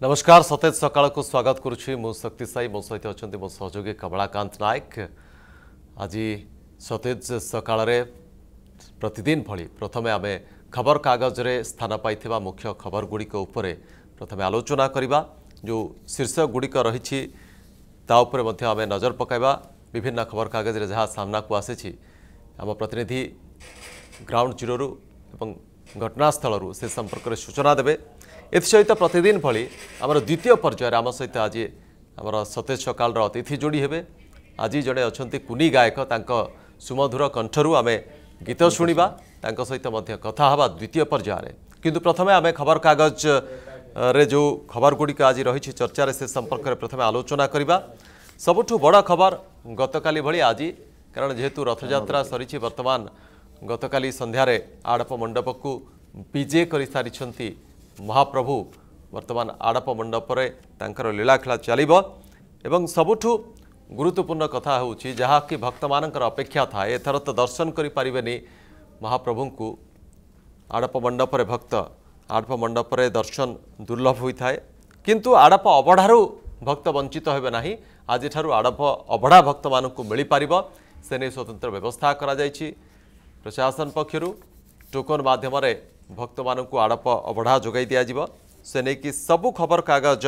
ନମସ୍କାର ସତେଜ ସକାଳକୁ ସ୍ୱାଗତ କରୁଛି ମୁଁ ଶକ୍ତି ସାଇ ମୋ ସହିତ ଅଛନ୍ତି ମୋ ସହଯୋଗୀ କମଳାକାନ୍ତ ନାୟକ ଆଜି ସତେଜ ସକାଳରେ ପ୍ରତିଦିନ ଭଳି ପ୍ରଥମେ ଆମେ ଖବରକାଗଜରେ ସ୍ଥାନ ପାଇଥିବା ମୁଖ୍ୟ ଖବରଗୁଡ଼ିକ ଉପରେ ପ୍ରଥମେ ଆଲୋଚନା କରିବା ଯେଉଁ ଶୀର୍ଷଗୁଡ଼ିକ ରହିଛି ତା ଉପରେ ମଧ୍ୟ ଆମେ ନଜର ପକାଇବା ବିଭିନ୍ନ ଖବରକାଗଜରେ ଯାହା ସାମ୍ନାକୁ ଆସିଛି ଆମ ପ୍ରତିନିଧି ଗ୍ରାଉଣ୍ଡ ଜିରୋରୁ ଏବଂ ଘଟଣାସ୍ଥଳରୁ ସେ ସମ୍ପର୍କରେ ସୂଚନା ଦେବେ ଏଥିସହିତ ପ୍ରତିଦିନ ଭଳି ଆମର ଦ୍ୱିତୀୟ ପର୍ଯ୍ୟାୟରେ ଆମ ସହିତ ଆଜି ଆମର ସତେଜ ସକାଳର ଅତିଥି ଯୋଡ଼ି ହେବେ ଆଜି ଜଣେ ଅଛନ୍ତି କୁନି ଗାୟକ ତାଙ୍କ ସୁମଧୁର କଣ୍ଠରୁ ଆମେ ଗୀତ ଶୁଣିବା ତାଙ୍କ ସହିତ ମଧ୍ୟ କଥା ହେବା ଦ୍ୱିତୀୟ ପର୍ଯ୍ୟାୟରେ କିନ୍ତୁ ପ୍ରଥମେ ଆମେ ଖବରକାଗଜରେ ଯେଉଁ ଖବରଗୁଡ଼ିକ ଆଜି ରହିଛି ଚର୍ଚ୍ଚାରେ ସେ ସମ୍ପର୍କରେ ପ୍ରଥମେ ଆଲୋଚନା କରିବା ସବୁଠୁ ବଡ଼ ଖବର ଗତକାଲି ଭଳି ଆଜି କାରଣ ଯେହେତୁ ରଥଯାତ୍ରା ସରିଛି ବର୍ତ୍ତମାନ ଗତକାଲି ସନ୍ଧ୍ୟାରେ ଆଡ଼ପ ମଣ୍ଡପକୁ ବିଜେ କରିସାରିଛନ୍ତି ମହାପ୍ରଭୁ ବର୍ତ୍ତମାନ ଆଡ଼ପ ମଣ୍ଡପରେ ତାଙ୍କର ଲୀଳାଖେଳା ଚାଲିବ ଏବଂ ସବୁଠୁ ଗୁରୁତ୍ୱପୂର୍ଣ୍ଣ କଥା ହେଉଛି ଯାହାକି ଭକ୍ତମାନଙ୍କର ଅପେକ୍ଷା ଥାଏ ଏଥର ତ ଦର୍ଶନ କରିପାରିବେନି ମହାପ୍ରଭୁଙ୍କୁ ଆଡ଼ପ ମଣ୍ଡପରେ ଭକ୍ତ ଆଡ଼ପ ମଣ୍ଡପରେ ଦର୍ଶନ ଦୁର୍ଲଭ ହୋଇଥାଏ କିନ୍ତୁ ଆଡ଼ପ ଅବଢ଼ାରୁ ଭକ୍ତ ବଞ୍ଚିତ ହେବେ ନାହିଁ ଆଜିଠାରୁ ଆଡ଼ପ ଅବଢ଼ା ଭକ୍ତମାନଙ୍କୁ ମିଳିପାରିବ ସେ ନେଇ ସ୍ୱତନ୍ତ୍ର ବ୍ୟବସ୍ଥା କରାଯାଇଛି ପ୍ରଶାସନ ପକ୍ଷରୁ ଟୋକନ୍ ମାଧ୍ୟମରେ ଭକ୍ତମାନଙ୍କୁ ଆଡ଼ପ ଅବଢ଼ା ଯୋଗାଇ ଦିଆଯିବ ସେ ନେଇକି ସବୁ ଖବରକାଗଜ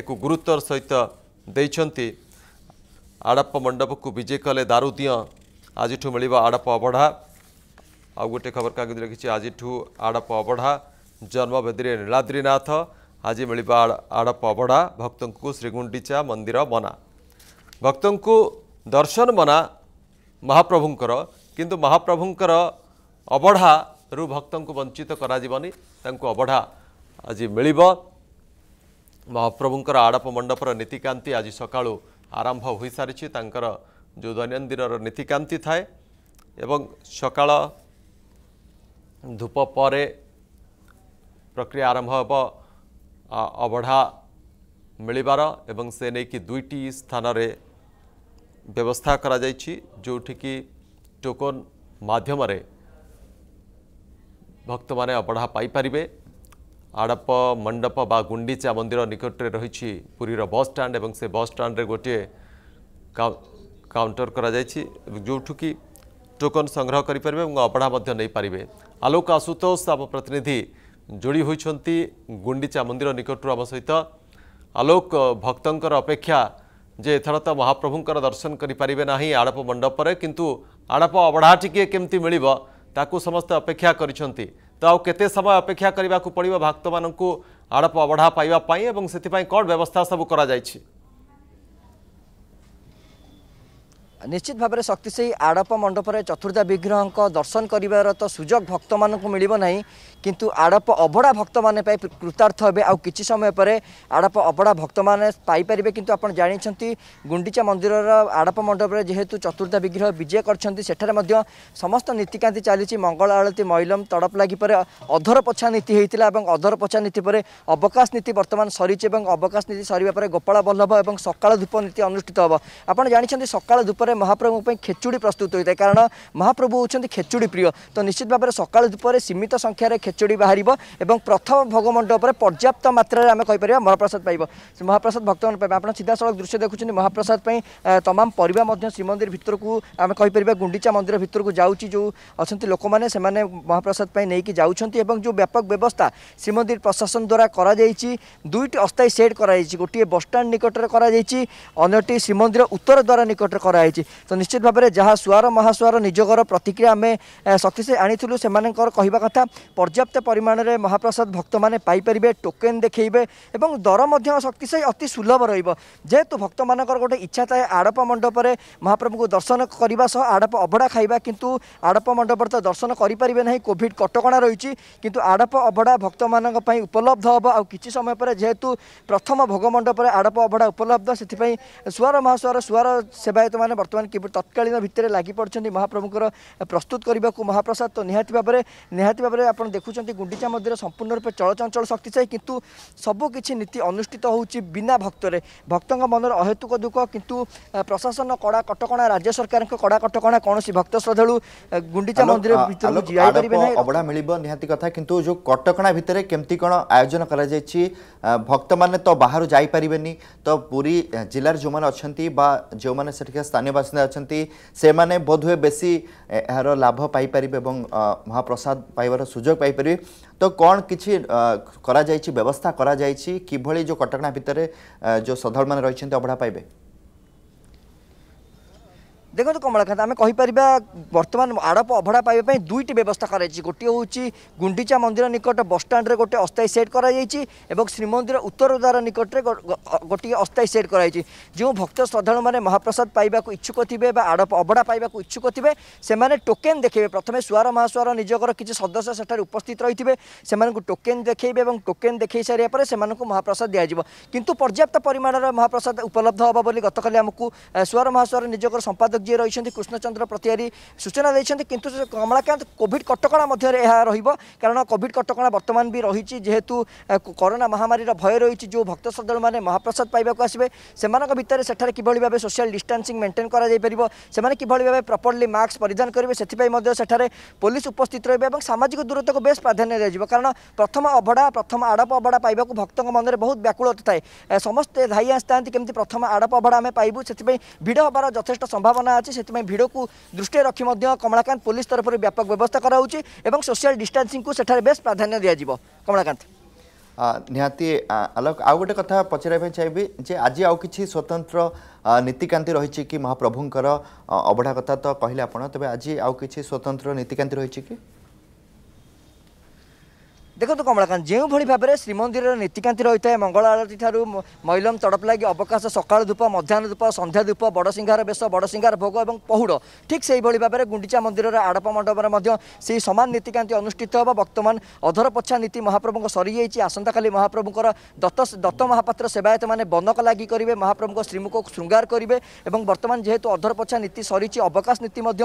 ଏକୁ ଗୁରୁତ୍ୱର ସହିତ ଦେଇଛନ୍ତି ଆଡ଼ପ ମଣ୍ଡପକୁ ବିଜେ କଲେ ଦାରୁଦିଅଁ ଆଜିଠୁ ମିଳିବ ଆଡ଼ପ ଅବଢ଼ା ଆଉ ଗୋଟେ ଖବରକାଗଜ ଲେଖିଛି ଆଜିଠୁ ଆଡ଼ପ ଅବଢ଼ା ଜନ୍ମବେଦୀରେ ନୀଳାଦ୍ରିନାଥ ଆଜି ମିଳିବ ଆଡ଼ପ ଅବଢ଼ା ଭକ୍ତଙ୍କୁ ଶ୍ରୀଗୁଣ୍ଡିଚା ମନ୍ଦିର ମନା ଭକ୍ତଙ୍କୁ ଦର୍ଶନ ମନା ମହାପ୍ରଭୁଙ୍କର କିନ୍ତୁ ମହାପ୍ରଭୁଙ୍କର ଅବଢ଼ା ରୁ ଭକ୍ତଙ୍କୁ ବଞ୍ଚିତ କରାଯିବନି ତାଙ୍କୁ ଅବଢ଼ା ଆଜି ମିଳିବ ମହାପ୍ରଭୁଙ୍କର ଆଡ଼ପ ମଣ୍ଡପର ନୀତିକାନ୍ତି ଆଜି ସକାଳୁ ଆରମ୍ଭ ହୋଇସାରିଛି ତାଙ୍କର ଯେଉଁ ଦୈନନ୍ଦିନର ନୀତିକାନ୍ତି ଥାଏ ଏବଂ ସକାଳ ଧୂପ ପରେ ପ୍ରକ୍ରିୟା ଆରମ୍ଭ ହେବ ଅବଢ଼ା ମିଳିବାର ଏବଂ ସେ ନେଇକି ଦୁଇଟି ସ୍ଥାନରେ ବ୍ୟବସ୍ଥା କରାଯାଇଛି ଯେଉଁଠିକି ଟୋକନ ମାଧ୍ୟମରେ भक्त मैंने अबढ़ा पाई आड़प मंडप बा गुंडीचा मंदिर निकटे रही पुरीर बस स्टाण्ड और से बस स्टाण्ड गोटे काउंटर करा जोठ कि टोकन संग्रह करेंगे और अबढ़ा नहीं पारे आलोक आशुतोष आम प्रतिनिधि जोड़ी होती गुंडीचा मंदिर निकटर आम सहित आलोक भक्तर अपेक्षा जे एथर तो महाप्रभुं दर्शन करें आड़प मंडपर किंतु आड़प अबढ़ा टी केमती मिल ତାକୁ ସମସ୍ତେ ଅପେକ୍ଷା କରିଛନ୍ତି ତ ଆଉ କେତେ ସମୟ ଅପେକ୍ଷା କରିବାକୁ ପଡ଼ିବ ଭକ୍ତମାନଙ୍କୁ ଆଡ଼ପ ଅବଢ଼ା ପାଇବା ପାଇଁ ଏବଂ ସେଥିପାଇଁ କ'ଣ ବ୍ୟବସ୍ଥା ସବୁ କରାଯାଇଛି ନିଶ୍ଚିତ ଭାବରେ ଶକ୍ତି ସେହି ଆଡ଼ପ ମଣ୍ଡପରେ ଚତୁର୍ଦ୍ଧା ବିଗ୍ରହଙ୍କ ଦର୍ଶନ କରିବାର ତ ସୁଯୋଗ ଭକ୍ତମାନଙ୍କୁ ମିଳିବ ନାହିଁ କିନ୍ତୁ ଆଡ଼ପ ଅଭଡ଼ା ଭକ୍ତମାନେ ପାଇଁ କୃତାର୍ଥ ହେବେ ଆଉ କିଛି ସମୟ ପରେ ଆଡ଼ପ ଅଭଡ଼ା ଭକ୍ତମାନେ ପାଇପାରିବେ କିନ୍ତୁ ଆପଣ ଜାଣିଛନ୍ତି ଗୁଣ୍ଡିଚା ମନ୍ଦିରର ଆଡ଼ପ ମଣ୍ଡପରେ ଯେହେତୁ ଚତୁର୍ଦ୍ଧା ବିଗ୍ରହ ବିଜେ କରିଛନ୍ତି ସେଠାରେ ମଧ୍ୟ ସମସ୍ତ ନୀତିକାନ୍ତି ଚାଲିଛି ମଙ୍ଗଳ ଆଳତୀ ମୈଲମ ତଡ଼ପ ଲାଗି ପରେ ଅଧର ପଛା ନୀତି ହୋଇଥିଲା ଏବଂ ଅଧର ପଛା ନୀତି ପରେ ଅବକାଶ ନୀତି ବର୍ତ୍ତମାନ ସରିଛି ଏବଂ ଅବକାଶ ନୀତି ସରିବା ପରେ ଗୋପାଳ ବଲ୍ଲଭ ଏବଂ ସକାଳ ଧୂପ ନୀତି ଅନୁଷ୍ଠିତ ହେବ ଆପଣ ଜାଣିଛନ୍ତି ସକାଳ ଧୂପରେ ମହାପ୍ରଭୁଙ୍କ ପାଇଁ ଖେଚୁଡ଼ି ପ୍ରସ୍ତୁତ ହୋଇଥାଏ କାରଣ ମହାପ୍ରଭୁ ହେଉଛନ୍ତି ଖେଚୁଡ଼ି ପ୍ରିୟ ତ ନିଶ୍ଚିତ ଭାବରେ ସକାଳ ଧୂପରେ ସୀମିତ ସଂଖ୍ୟାରେ ଖେଚୁଡ଼ି ବାହାରିବ ଏବଂ ପ୍ରଥମ ଭୋଗମଣ୍ଡପରେ ପର୍ଯ୍ୟାପ୍ତ ମାତ୍ରାରେ ଆମେ କହିପାରିବା ମହାପ୍ରସାଦ ପାଇବ ମହାପ୍ରସାଦ ଭକ୍ତମାନେ ପାଇବେ ଆପଣ ସିଧାସଳଖ ଦୃଶ୍ୟ ଦେଖୁଛନ୍ତି ମହାପ୍ରସାଦ ପାଇଁ ତମାମ ପରିବା ମଧ୍ୟ ଶ୍ରୀମନ୍ଦିର ଭିତରକୁ ଆମେ କହିପାରିବା ଗୁଣ୍ଡିଚା ମନ୍ଦିର ଭିତରକୁ ଯାଉଛି ଯେଉଁ ଅଛନ୍ତି ଲୋକମାନେ ସେମାନେ ମହାପ୍ରସାଦ ପାଇଁ ନେଇକି ଯାଉଛନ୍ତି ଏବଂ ଯେଉଁ ବ୍ୟାପକ ବ୍ୟବସ୍ଥା ଶ୍ରୀମନ୍ଦିର ପ୍ରଶାସନ ଦ୍ୱାରା କରାଯାଇଛି ଦୁଇଟି ଅସ୍ଥାୟୀ ସେଟ୍ କରାଯାଇଛି ଗୋଟିଏ ବସ୍ଷ୍ଟାଣ୍ଡ ନିକଟରେ କରାଯାଇଛି ଅନ୍ୟଟି ଶ୍ରୀମନ୍ଦିର ଉତ୍ତର ଦ୍ୱାର ନିକଟରେ କରାଯାଇଛି ତ ନିଶ୍ଚିତ ଭାବରେ ଯାହା ସୁଆର ମହାସୁଆର ନିଜ ଘର ପ୍ରତିକ୍ରିୟା ଆମେ ଶକ୍ତିଶେ ଆଣିଥିଲୁ ସେମାନଙ୍କର କହିବା କଥା ପର୍ଯ୍ୟାପ୍ତ ପର୍ଯ୍ୟାପ୍ତ ପରିମାଣରେ ମହାପ୍ରସାଦ ଭକ୍ତମାନେ ପାଇପାରିବେ ଟୋକେନ୍ ଦେଖାଇବେ ଏବଂ ଦର ମଧ୍ୟ ଶକ୍ତିଶାଳୀ ଅତି ସୁଲଭ ରହିବ ଯେହେତୁ ଭକ୍ତମାନଙ୍କର ଗୋଟେ ଇଚ୍ଛା ଥାଏ ଆଡ଼ପ ମଣ୍ଡପରେ ମହାପ୍ରଭୁଙ୍କୁ ଦର୍ଶନ କରିବା ସହ ଆଡ଼ପ ଅବଢ଼ା ଖାଇବା କିନ୍ତୁ ଆଡ଼ପ ମଣ୍ଡପରେ ତ ଦର୍ଶନ କରିପାରିବେ ନାହିଁ କୋଭିଡ୍ କଟକଣା ରହିଛି କିନ୍ତୁ ଆଡ଼ପ ଅବଢ଼ା ଭକ୍ତମାନଙ୍କ ପାଇଁ ଉପଲବ୍ଧ ହେବ ଆଉ କିଛି ସମୟ ପରେ ଯେହେତୁ ପ୍ରଥମ ଭୋଗ ମଣ୍ଡପରେ ଆଡ଼ପ ଅବଢ଼ା ଉପଲବ୍ଧ ସେଥିପାଇଁ ସୁଆର ମହାସୁଆର ସୁଆର ସେବାୟତମାନେ ବର୍ତ୍ତମାନ କିପରି ତତ୍କାଳୀନ ଭିତରେ ଲାଗିପଡ଼ିଛନ୍ତି ମହାପ୍ରଭୁଙ୍କର ପ୍ରସ୍ତୁତ କରିବାକୁ ମହାପ୍ରସାଦ ତ ନିହାତି ଭାବରେ ନିହାତି ଭାବରେ ଆପଣ ଦେଖ দেখুছেন গুণ্ডিচা মন্দির সম্পূর্ণ রূপে চলচঞ্চল শক্তিশালী কিন্তু সবুকিছি নীতি অনুষ্ঠিত হচ্ছে বিনা ভক্তরে ভক্ত মনর অহেতুক দুঃখ কিন্তু প্রশাসন কড়া কটকা রাজ্য সরকার কড়া কটকা কৌশি ভক্ত শ্রদ্ধাড়ু গুণ্ডিচা মন্দির ভিতরক যাইপারে না অবড়া মিলব নিহতি কথা কিন্তু যে কটকা ভিতরে কেমতি কোণ আয়োজন করা যাইছি ভক্ত মানে তো বাহার যাইপারে তো পুরী জেলার যে অনেক বা যে সেটিকা স্থানীয় বাসিন্দা অনেক সে বোধ হুয়ে বেশি এর লাভ পাইপারে এবং মহাপ্রসাদ পাইবার সুযোগ পাই ଯାଇପାରିବେ ତ କ'ଣ କିଛି କରାଯାଇଛି ବ୍ୟବସ୍ଥା କରାଯାଇଛି କିଭଳି ଯେଉଁ କଟକଣା ଭିତରେ ଯେଉଁ ଶ୍ରଦ୍ଧାଳୁମାନେ ରହିଛନ୍ତି ଅବଢ଼ା ପାଇବେ ଦେଖନ୍ତୁ କମଳାକାନ୍ତ ଆମେ କହିପାରିବା ବର୍ତ୍ତମାନ ଆଡ଼ପ ଅଭଡ଼ା ପାଇବା ପାଇଁ ଦୁଇଟି ବ୍ୟବସ୍ଥା କରାଯାଇଛି ଗୋଟିଏ ହେଉଛି ଗୁଣ୍ଡିଚା ମନ୍ଦିର ନିକଟ ବସ୍ଷ୍ଟାଣ୍ଡରେ ଗୋଟିଏ ଅସ୍ଥାୟୀ ସେଟ୍ କରାଯାଇଛି ଏବଂ ଶ୍ରୀମନ୍ଦିର ଉତ୍ତର ଦ୍ୱାର ନିକଟରେ ଗୋଟିଏ ଅସ୍ଥାୟୀ ସେଟ୍ କରାଯାଇଛି ଯେଉଁ ଭକ୍ତ ଶ୍ରଦ୍ଧାଳୁମାନେ ମହାପ୍ରସାଦ ପାଇବାକୁ ଇଚ୍ଛୁକ ଥିବେ ବା ଆଡ଼ପ ଅବଡ଼ା ପାଇବାକୁ ଇଚ୍ଛୁକ ଥିବେ ସେମାନେ ଟୋକେନ୍ ଦେଖେଇବେ ପ୍ରଥମେ ସୁଆର ମହାସୁଆର ନିଜକର କିଛି ସଦସ୍ୟ ସେଠାରେ ଉପସ୍ଥିତ ରହିଥିବେ ସେମାନଙ୍କୁ ଟୋକେନ୍ ଦେଖେଇବେ ଏବଂ ଟୋକେନ୍ ଦେଖେଇ ସାରିବା ପରେ ସେମାନଙ୍କୁ ମହାପ୍ରସାଦ ଦିଆଯିବ କିନ୍ତୁ ପର୍ଯ୍ୟାପ୍ତ ପରିମାଣର ମହାପ୍ରସାଦ ଉପଲବ୍ଧ ହେବ ବୋଲି ଗତକାଲି ଆମକୁ ସୁଆର ମହାସୁଆର ନିଜକର ସମ୍ପାଦକ ଯିଏ ରହିଛନ୍ତି କୃଷ୍ଣଚନ୍ଦ୍ର ପ୍ରତିହାରୀ ସୂଚନା ଦେଇଛନ୍ତି କିନ୍ତୁ କମଳାକାନ୍ତ କୋଭିଡ଼ କଟକଣା ମଧ୍ୟରେ ଏହା ରହିବ କାରଣ କୋଭିଡ଼ କଟକଣା ବର୍ତ୍ତମାନ ବି ରହିଛି ଯେହେତୁ କରୋନା ମହାମାରୀର ଭୟ ରହିଛି ଯେଉଁ ଭକ୍ତ ଶ୍ରଦ୍ଧାଳୁମାନେ ମହାପ୍ରସାଦ ପାଇବାକୁ ଆସିବେ ସେମାନଙ୍କ ଭିତରେ ସେଠାରେ କିଭଳି ଭାବେ ସୋସିଆଲ ଡିଷ୍ଟାନ୍ସିଂ ମେଣ୍ଟେନ୍ କରାଯାଇପାରିବ ସେମାନେ କିଭଳି ଭାବେ ପ୍ରପର୍ଲି ମାସ୍କ ପରିଧାନ କରିବେ ସେଥିପାଇଁ ମଧ୍ୟ ସେଠାରେ ପୋଲିସ ଉପସ୍ଥିତ ରହିବ ଏବଂ ସାମାଜିକ ଦୂରତ୍ୱକୁ ବେଶ ପ୍ରାଧାନ୍ୟ ଦିଆଯିବ କାରଣ ପ୍ରଥମ ଅବଢ଼ା ପ୍ରଥମ ଆଡ଼ପ ଅବଢ଼ା ପାଇବାକୁ ଭକ୍ତଙ୍କ ମନରେ ବହୁତ ବ୍ୟାକୁଳତା ଥାଏ ସମସ୍ତେ ଧାଇ ଆସିଥାନ୍ତି କେମିତି ପ୍ରଥମ ଆଡ଼ପ ଅବଢ଼ା ଆମେ ପାଇବୁ ସେଥିପାଇଁ ଭିଡ଼ ହେବାର ଯଥେଷ୍ଟ ସମ୍ଭାବନା ଅଛି ସେଥିପାଇଁ ଭିଡ଼କୁ ଦୃଷ୍ଟିରେ ରଖି ମଧ୍ୟ କମଳାକାନ୍ତ ପୋଲିସ ତରଫରୁ ବ୍ୟାପକ ବ୍ୟବସ୍ଥା କରାଯାଉଛି ଏବଂ ସୋସିଆଲ ଡିଷ୍ଟାନ୍ସିଂକୁ ସେଠାରେ ବେଶ ପ୍ରାଧାନ୍ୟ ଦିଆଯିବ କମଳାକାନ୍ତ ନିହାତି ଆଲୋକ ଆଉ ଗୋଟେ କଥା ପଚାରିବା ପାଇଁ ଚାହିଁବି ଯେ ଆଜି ଆଉ କିଛି ସ୍ୱତନ୍ତ୍ର ନୀତିକାନ୍ତି ରହିଛି କି ମହାପ୍ରଭୁଙ୍କର ଅବଢ଼ା କଥା ତ କହିଲେ ଆପଣ ତେବେ ଆଜି ଆଉ କିଛି ସ୍ୱତନ୍ତ୍ର ନୀତିକାନ୍ତି ରହିଛି କି ଦେଖନ୍ତୁ କମଳାକାନ୍ତ ଯେଉଁଭଳି ଭାବରେ ଶ୍ରୀମନ୍ଦିରର ନୀତିକାନ୍ତି ରହିଥାଏ ମଙ୍ଗଳ ଆଳତୀ ଠାରୁ ମୈଲମ ତଡ଼ପ ଲାଗି ଅବକାଶ ସକାଳ ଧୂପ ମଧ୍ୟାହ୍ନ ଧୂପ ସନ୍ଧ୍ୟା ଧୂପ ବଡ଼ସିଂହାର ବେଶ ବଡ଼ସିଂହାର ଭୋଗ ଏବଂ ପହୁଡ଼ ଠିକ୍ ସେହିଭଳି ଭାବରେ ଗୁଣ୍ଡିଚା ମନ୍ଦିରର ଆଡ଼ପ ମଣ୍ଡପରେ ମଧ୍ୟ ସେହି ସମାନ ନୀତିକାନ୍ତି ଅନୁଷ୍ଠିତ ହେବ ବର୍ତ୍ତମାନ ଅଧରପଛା ନୀତି ମହାପ୍ରଭୁଙ୍କ ସରିଯାଇଛି ଆସନ୍ତାକାଲି ମହାପ୍ରଭୁଙ୍କର ଦତ୍ତ ଦତ୍ତ ମହାପାତ୍ର ସେବାୟତମାନେ ବନକ ଲାଗି କରିବେ ମହାପ୍ରଭୁଙ୍କ ଶ୍ରୀମୁଖକୁ ଶୃଙ୍ଗାର କରିବେ ଏବଂ ବର୍ତ୍ତମାନ ଯେହେତୁ ଅଧରପଛା ନୀତି ସରିଛି ଅବକାଶ ନୀତି ମଧ୍ୟ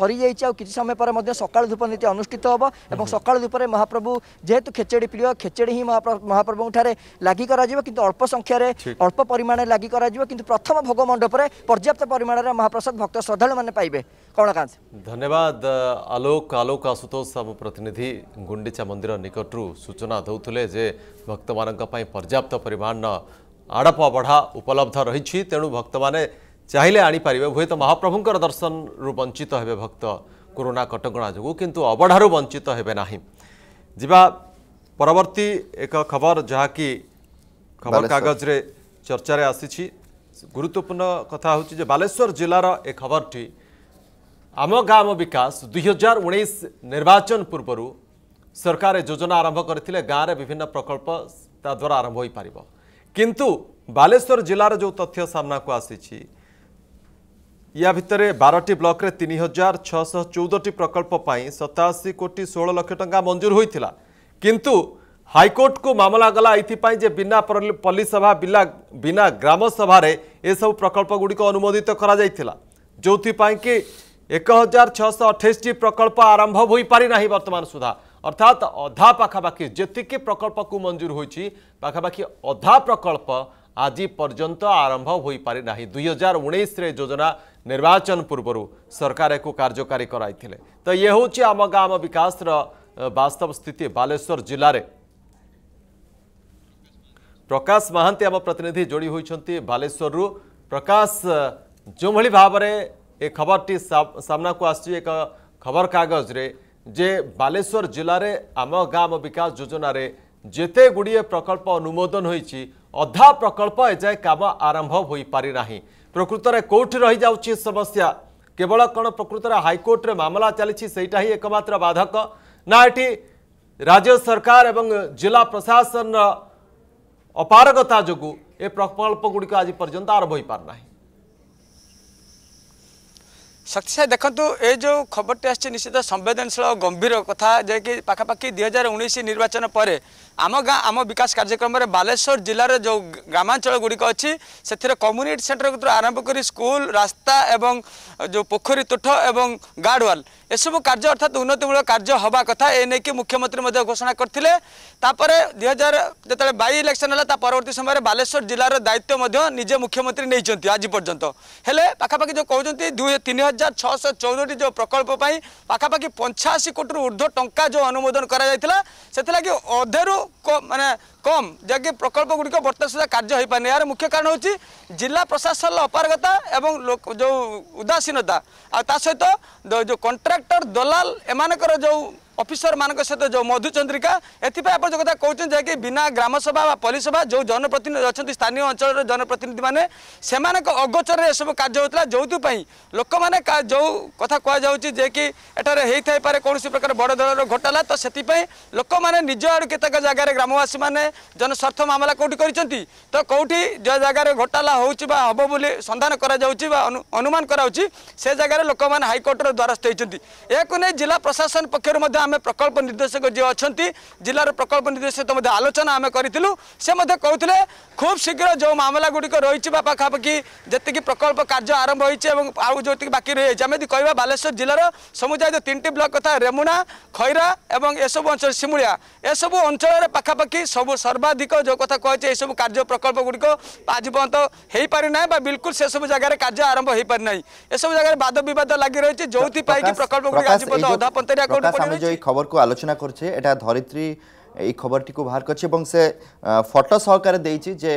ସରିଯାଇଛି ଆଉ କିଛି ସମୟ ପରେ ମଧ୍ୟ ସକାଳ ଧୂପ ନୀତି ଅନୁଷ୍ଠିତ ହେବ ଏବଂ ସକାଳ ଧୂପରେ ମହାପ୍ରଭୁ যেহেতু খেচেড়ি প্রিয় খেচেড়ি ହିଁ ମହାପ୍ରଭୁଙ୍କଠାରେ ଲାଗି କରାଯିବ କିନ୍ତୁ ଅଳ୍ପ ସଂଖ୍ୟାରେ ଅଳ୍ପ ପରିମାଣରେ ଲାଗି କରାଯିବ କିନ୍ତୁ ପ୍ରଥମ ଭୋଗ ମଣ୍ଡପରେ ପର୍ଯ୍ୟାପ୍ତ ପରିମାଣରେ ମହାପ୍ରସାଦ ଭକ୍ତ ଶ୍ରଦ୍ଧାଳୁମାନେ ପାଇବେ କମଳାକାନ୍ତ ଧନ୍ୟବାଦ ଆଲୋକ ଆଲୋକ ଆଶୁତୋଷ ଆମ ପ୍ରତିନିଧି ଗୁଣ୍ଡିଚା ମନ୍ଦିର ନିକଟରୁ ସୂଚନା ଦେଉଥିଲେ ଯେ ଭକ୍ତମାନଙ୍କ ପାଇଁ ପର୍ଯ୍ୟାପ୍ତ ପରିମାଣର ଆଡ଼ପ ଅବଢ଼ା ଉପଲବ୍ଧ ରହିଛି ତେଣୁ ଭକ୍ତମାନେ ଚାହିଁଲେ ଆଣିପାରିବେ ହୁଏତ ମହାପ୍ରଭୁଙ୍କର ଦର୍ଶନରୁ ବଞ୍ଚିତ ହେବେ ଭକ୍ତ କରୋନା କଟକଣା ଯୋଗୁଁ କିନ୍ତୁ ଅବଢ଼ାରୁ ବଞ୍ଚିତ ହେବେ ନାହିଁ ଯିବା ପରବର୍ତ୍ତୀ ଏକ ଖବର ଯାହାକି ଖବରକାଗଜରେ ଚର୍ଚ୍ଚାରେ ଆସିଛି ଗୁରୁତ୍ୱପୂର୍ଣ୍ଣ କଥା ହେଉଛି ଯେ ବାଲେଶ୍ୱର ଜିଲ୍ଲାର ଏ ଖବରଟି ଆମ ଗାଁ ଆମ ବିକାଶ ଦୁଇ ହଜାର ଉଣେଇଶ ନିର୍ବାଚନ ପୂର୍ବରୁ ସରକାର ଯୋଜନା ଆରମ୍ଭ କରିଥିଲେ ଗାଁରେ ବିଭିନ୍ନ ପ୍ରକଳ୍ପ ତା ଦ୍ୱାରା ଆରମ୍ଭ ହୋଇପାରିବ କିନ୍ତୁ ବାଲେଶ୍ୱର ଜିଲ୍ଲାର ଯେଉଁ ତଥ୍ୟ ସାମ୍ନାକୁ ଆସିଛି ୟା ଭିତରେ ବାରଟି ବ୍ଲକରେ ତିନି ହଜାର ଛଅଶହ ଚଉଦଟି ପ୍ରକଳ୍ପ ପାଇଁ ସତାଅଶୀ କୋଟି ଷୋହଳ ଲକ୍ଷ ଟଙ୍କା ମଞ୍ଜୁର ହୋଇଥିଲା କିନ୍ତୁ ହାଇକୋର୍ଟକୁ ମାମଲା ଗଲା ଏଥିପାଇଁ ଯେ ବିନା ପଲ୍ଲୀସଭା ବିନା ଗ୍ରାମସଭାରେ ଏସବୁ ପ୍ରକଳ୍ପଗୁଡ଼ିକ ଅନୁମୋଦିତ କରାଯାଇଥିଲା ଯେଉଁଥିପାଇଁ କି ଏକ ହଜାର ଛଅଶହ ଅଠେଇଶଟି ପ୍ରକଳ୍ପ ଆରମ୍ଭ ହୋଇପାରିନାହିଁ ବର୍ତ୍ତମାନ ସୁଦ୍ଧା ଅର୍ଥାତ୍ ଅଧା ପାଖାପାଖି ଯେତିକି ପ୍ରକଳ୍ପକୁ ମଞ୍ଜୁର ହୋଇଛି ପାଖାପାଖି ଅଧା ପ୍ରକଳ୍ପ আজ পর্যন্ত আরম্ভ হয়ে পারি না দুই হাজার উনিশে যোজনা নির্বাচন পূর্বর সরকার একু কার্যকারী করাই তো ইয়ে হচ্ছে আম গ্রাম বিকাশর বাস্তব স্থিতি বালেশ্বর জেলার প্রকাশ মহান্তি আম প্রতিনিধি যোড়ি হয়েছেন বালেশ্বর প্রকাশ যেভাবে ভাবে এ খবরটি সামনাকু আসছে এক খবর কাগজরে যে বালেশ্বর জেলার আম গ্রাম বিকাশ যোজনার যেতে গুড়িয়ে প্রকল্প অনুমোদন হয়েছে ଅଧା ପ୍ରକଳ୍ପ ଏଯାଏ କାମ ଆରମ୍ଭ ହୋଇପାରିନାହିଁ ପ୍ରକୃତରେ କେଉଁଠି ରହିଯାଉଛି ସମସ୍ୟା କେବଳ କ'ଣ ପ୍ରକୃତରେ ହାଇକୋର୍ଟରେ ମାମଲା ଚାଲିଛି ସେଇଟା ହିଁ ଏକମାତ୍ର ବାଧକ ନା ଏଠି ରାଜ୍ୟ ସରକାର ଏବଂ ଜିଲ୍ଲା ପ୍ରଶାସନର ଅପାରଗତା ଯୋଗୁଁ ଏ ପ୍ରକଳ୍ପଗୁଡ଼ିକ ଆଜି ପର୍ଯ୍ୟନ୍ତ ଆରମ୍ଭ ହୋଇପାରୁନାହିଁ ଶକ୍ତି ସାହି ଦେଖନ୍ତୁ ଏ ଯେଉଁ ଖବରଟି ଆସିଛି ନିଶ୍ଚିତ ସମ୍ବେଦନଶୀଳ ଓ ଗମ୍ଭୀର କଥା ଯାହାକି ପାଖାପାଖି ଦୁଇ ହଜାର ଉଣେଇଶ ନିର୍ବାଚନ ପରେ ଆମ ଗାଁ ଆମ ବିକାଶ କାର୍ଯ୍ୟକ୍ରମରେ ବାଲେଶ୍ୱର ଜିଲ୍ଲାର ଯେଉଁ ଗ୍ରାମାଞ୍ଚଳ ଗୁଡ଼ିକ ଅଛି ସେଥିରେ କମ୍ୟୁନିଟି ସେଣ୍ଟର କତୁରୁ ଆରମ୍ଭ କରି ସ୍କୁଲ ରାସ୍ତା ଏବଂ ଯେଉଁ ପୋଖରୀ ତୁଠ ଏବଂ ଗାର୍ଡ଼ୱାଲ ଏସବୁ କାର୍ଯ୍ୟ ଅର୍ଥାତ୍ ଉନ୍ନତିମୂଳକ କାର୍ଯ୍ୟ ହେବା କଥା ଏ ନେଇକି ମୁଖ୍ୟମନ୍ତ୍ରୀ ମଧ୍ୟ ଘୋଷଣା କରିଥିଲେ ତାପରେ ଦୁଇ ହଜାର ଯେତେବେଳେ ବାଇ ଇଲେକ୍ସନ୍ ହେଲା ତା ପରବର୍ତ୍ତୀ ସମୟରେ ବାଲେଶ୍ୱର ଜିଲ୍ଲାର ଦାୟିତ୍ୱ ମଧ୍ୟ ନିଜେ ମୁଖ୍ୟମନ୍ତ୍ରୀ ନେଇଛନ୍ତି ଆଜି ପର୍ଯ୍ୟନ୍ତ ହେଲେ ପାଖାପାଖି ଯେଉଁ କହୁଛନ୍ତି ଦୁଇ ତିନି ହଜାର ଛଅଶହ ଚଉଦଟି ଯେଉଁ ପ୍ରକଳ୍ପ ପାଇଁ ପାଖାପାଖି ପଞ୍ଚାଅଶୀ କୋଟିରୁ ଉର୍ଦ୍ଧ୍ୱ ଟଙ୍କା ଯେଉଁ ଅନୁମୋଦନ କରାଯାଇଥିଲା ସେଥିଲାଗି ଅଧେରୁ মানে কম যাকে প্রকল্পগুড়ি বর্তমান সুদ্ধা কার্য হয়ে পারে এর মুখ্য কারণ হচ্ছে জেলা প্রশাসনের অপারগতা এবং যে উদাসীনতা আর তা সহ যে কন্ট্রাক্টর দলাল এমানকর যে ଅଫିସର ମାନଙ୍କ ସହିତ ଯେଉଁ ମଧୁଚନ୍ଦ୍ରିକା ଏଥିପାଇଁ ଆପଣ ଯେଉଁ କଥା କହୁଛନ୍ତି ଯାହାକି ବିନା ଗ୍ରାମସଭା ବା ପଲିସଭା ଯେଉଁ ଜନପ୍ରତିନିଧି ଅଛନ୍ତି ସ୍ଥାନୀୟ ଅଞ୍ଚଳର ଜନପ୍ରତିନିଧିମାନେ ସେମାନଙ୍କ ଅଗୋଚରରେ ଏସବୁ କାର୍ଯ୍ୟ ହେଉଥିଲା ଯେଉଁଥିପାଇଁ ଲୋକମାନେ ଯେଉଁ କଥା କୁହାଯାଉଛି ଯେ କି ଏଠାରେ ହେଇଥାଇପାରେ କୌଣସି ପ୍ରକାର ବଡ଼ ଧରଣର ଘଟାଲା ତ ସେଥିପାଇଁ ଲୋକମାନେ ନିଜ ଆଡ଼ୁ କେତେକ ଜାଗାରେ ଗ୍ରାମବାସୀମାନେ ଜନସ୍ୱାର୍ଥ ମାମଲା କେଉଁଠି କରିଛନ୍ତି ତ କେଉଁଠି ଯେଉଁ ଜାଗାରେ ଘଟାଲା ହେଉଛି ବା ହେବ ବୋଲି ସନ୍ଧାନ କରାଯାଉଛି ବା ଅନୁମାନ କରାଯାଉଛି ସେ ଜାଗାରେ ଲୋକମାନେ ହାଇକୋର୍ଟର ଦ୍ୱାରସ୍ଥ ହେଇଛନ୍ତି ଏହାକୁ ନେଇ ଜିଲ୍ଲା ପ୍ରଶାସନ ପକ୍ଷରୁ ମଧ୍ୟ ଆମେ ପ୍ରକଳ୍ପ ନିର୍ଦ୍ଦେଶକ ଯିଏ ଅଛନ୍ତି ଜିଲ୍ଲାର ପ୍ରକଳ୍ପ ନିର୍ଦ୍ଦେଶକ ସହିତ ମଧ୍ୟ ଆଲୋଚନା ଆମେ କରିଥିଲୁ ସେ ମଧ୍ୟ କହୁଥିଲେ ଖୁବ୍ ଶୀଘ୍ର ଯେଉଁ ମାମଲା ଗୁଡ଼ିକ ରହିଛି ବା ପାଖାପାଖି ଯେତିକି ପ୍ରକଳ୍ପ କାର୍ଯ୍ୟ ଆରମ୍ଭ ହୋଇଛି ଏବଂ ଆଉ ଯେଉଁତିକି ବାକି ରହିଯାଇଛି ଆମେ ଯଦି କହିବା ବାଲେଶ୍ୱର ଜିଲ୍ଲାର ସମୁଦାୟ ତିନିଟି ବ୍ଲକ କଥା ରେମୁଣା ଖଇରା ଏବଂ ଏସବୁ ଅଞ୍ଚଳ ଶିମୁଳିଆ ଏସବୁ ଅଞ୍ଚଳରେ ପାଖାପାଖି ସବୁ ସର୍ବାଧିକ ଯେଉଁ କଥା କୁହାଯାଇଛି ଏସବୁ କାର୍ଯ୍ୟ ପ୍ରକଳ୍ପ ଗୁଡ଼ିକ ଆଜି ପର୍ଯ୍ୟନ୍ତ ହୋଇପାରିନାହିଁ ବା ବିଲକୁଲ ସେସବୁ ଜାଗାରେ କାର୍ଯ୍ୟ ଆରମ୍ଭ ହୋଇପାରିନାହିଁ ଏସବୁ ଜାଗାରେ ବାଦ ବିବାଦ ଲାଗି ରହିଛି ଯେଉଁଥିପାଇଁ କି ପ୍ରକଳ୍ପ ଗୁଡ଼ିକ ଆଜି ପର୍ଯ୍ୟନ୍ତ ଅଧା ପନ୍ତରିଆ କୋର୍ଟ এই খবরকু আলোচনা করছে এটা ধরিত্রী এই খবরটিକୁ ବାହାର କରିଛି ଏବଂ ସେ ଫଟୋ ସହକାରେ ଦେଇଛି ଯେ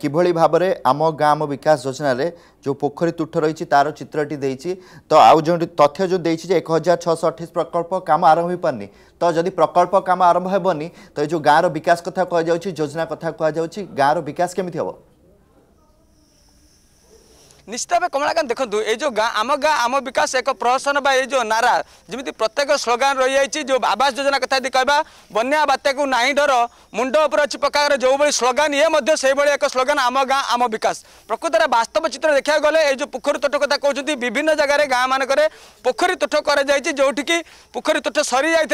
କିଭଳି ଭାବରେ ଆମ ଗାଁ ଆମ ବିକାଶ ଯୋଜନାରେ ଯେଉଁ ପୋଖରୀ ତୁଠ ରହିଛି ତା'ର ଚିତ୍ରଟି ଦେଇଛି ତ ଆଉ ଯେଉଁଠି ତଥ୍ୟ ଯେଉଁ ଦେଇଛି ଯେ ଏକ ହଜାର ଛଅଶହ ଅଠେଇଶ ପ୍ରକଳ୍ପ କାମ ଆରମ୍ଭ ହୋଇପାରୁନି ତ ଯଦି ପ୍ରକଳ୍ପ କାମ ଆରମ୍ଭ ହେବନି ତ ଏ ଯେଉଁ ଗାଁର ବିକାଶ କଥା କୁହାଯାଉଛି ଯୋଜନା କଥା କୁହାଯାଉଛି ଗାଁର ବିକାଶ କେମିତି ହେବ নিশ্চিত ভাবে কমলাকান্ত দেখুন এই যে গাঁ আম গাঁ আম বিকাশ এক প্রহসন বা এই যে নারা যেমি প্রত্যেক স্লোগান রয়েছে যে আবাস যোজনা কথা যদি কহবা বন্যা বাত্যাকে না ডর মুন্ড উপরে অছি পকার যেভাবে স্লোগান ইয়ে মধ্যে সেইভাবে এক স্লোগান আম গাঁ আম বিকাশ প্রকৃতরে বাস্তব চিত্র দেখা গেলে এই যে পোখরী তোট কথা কৌন বিভিন্ন জায়গায় গাঁ মানকরে পোখরী তোট করা যাই যেটি কি পোখরী তোট সরি যাই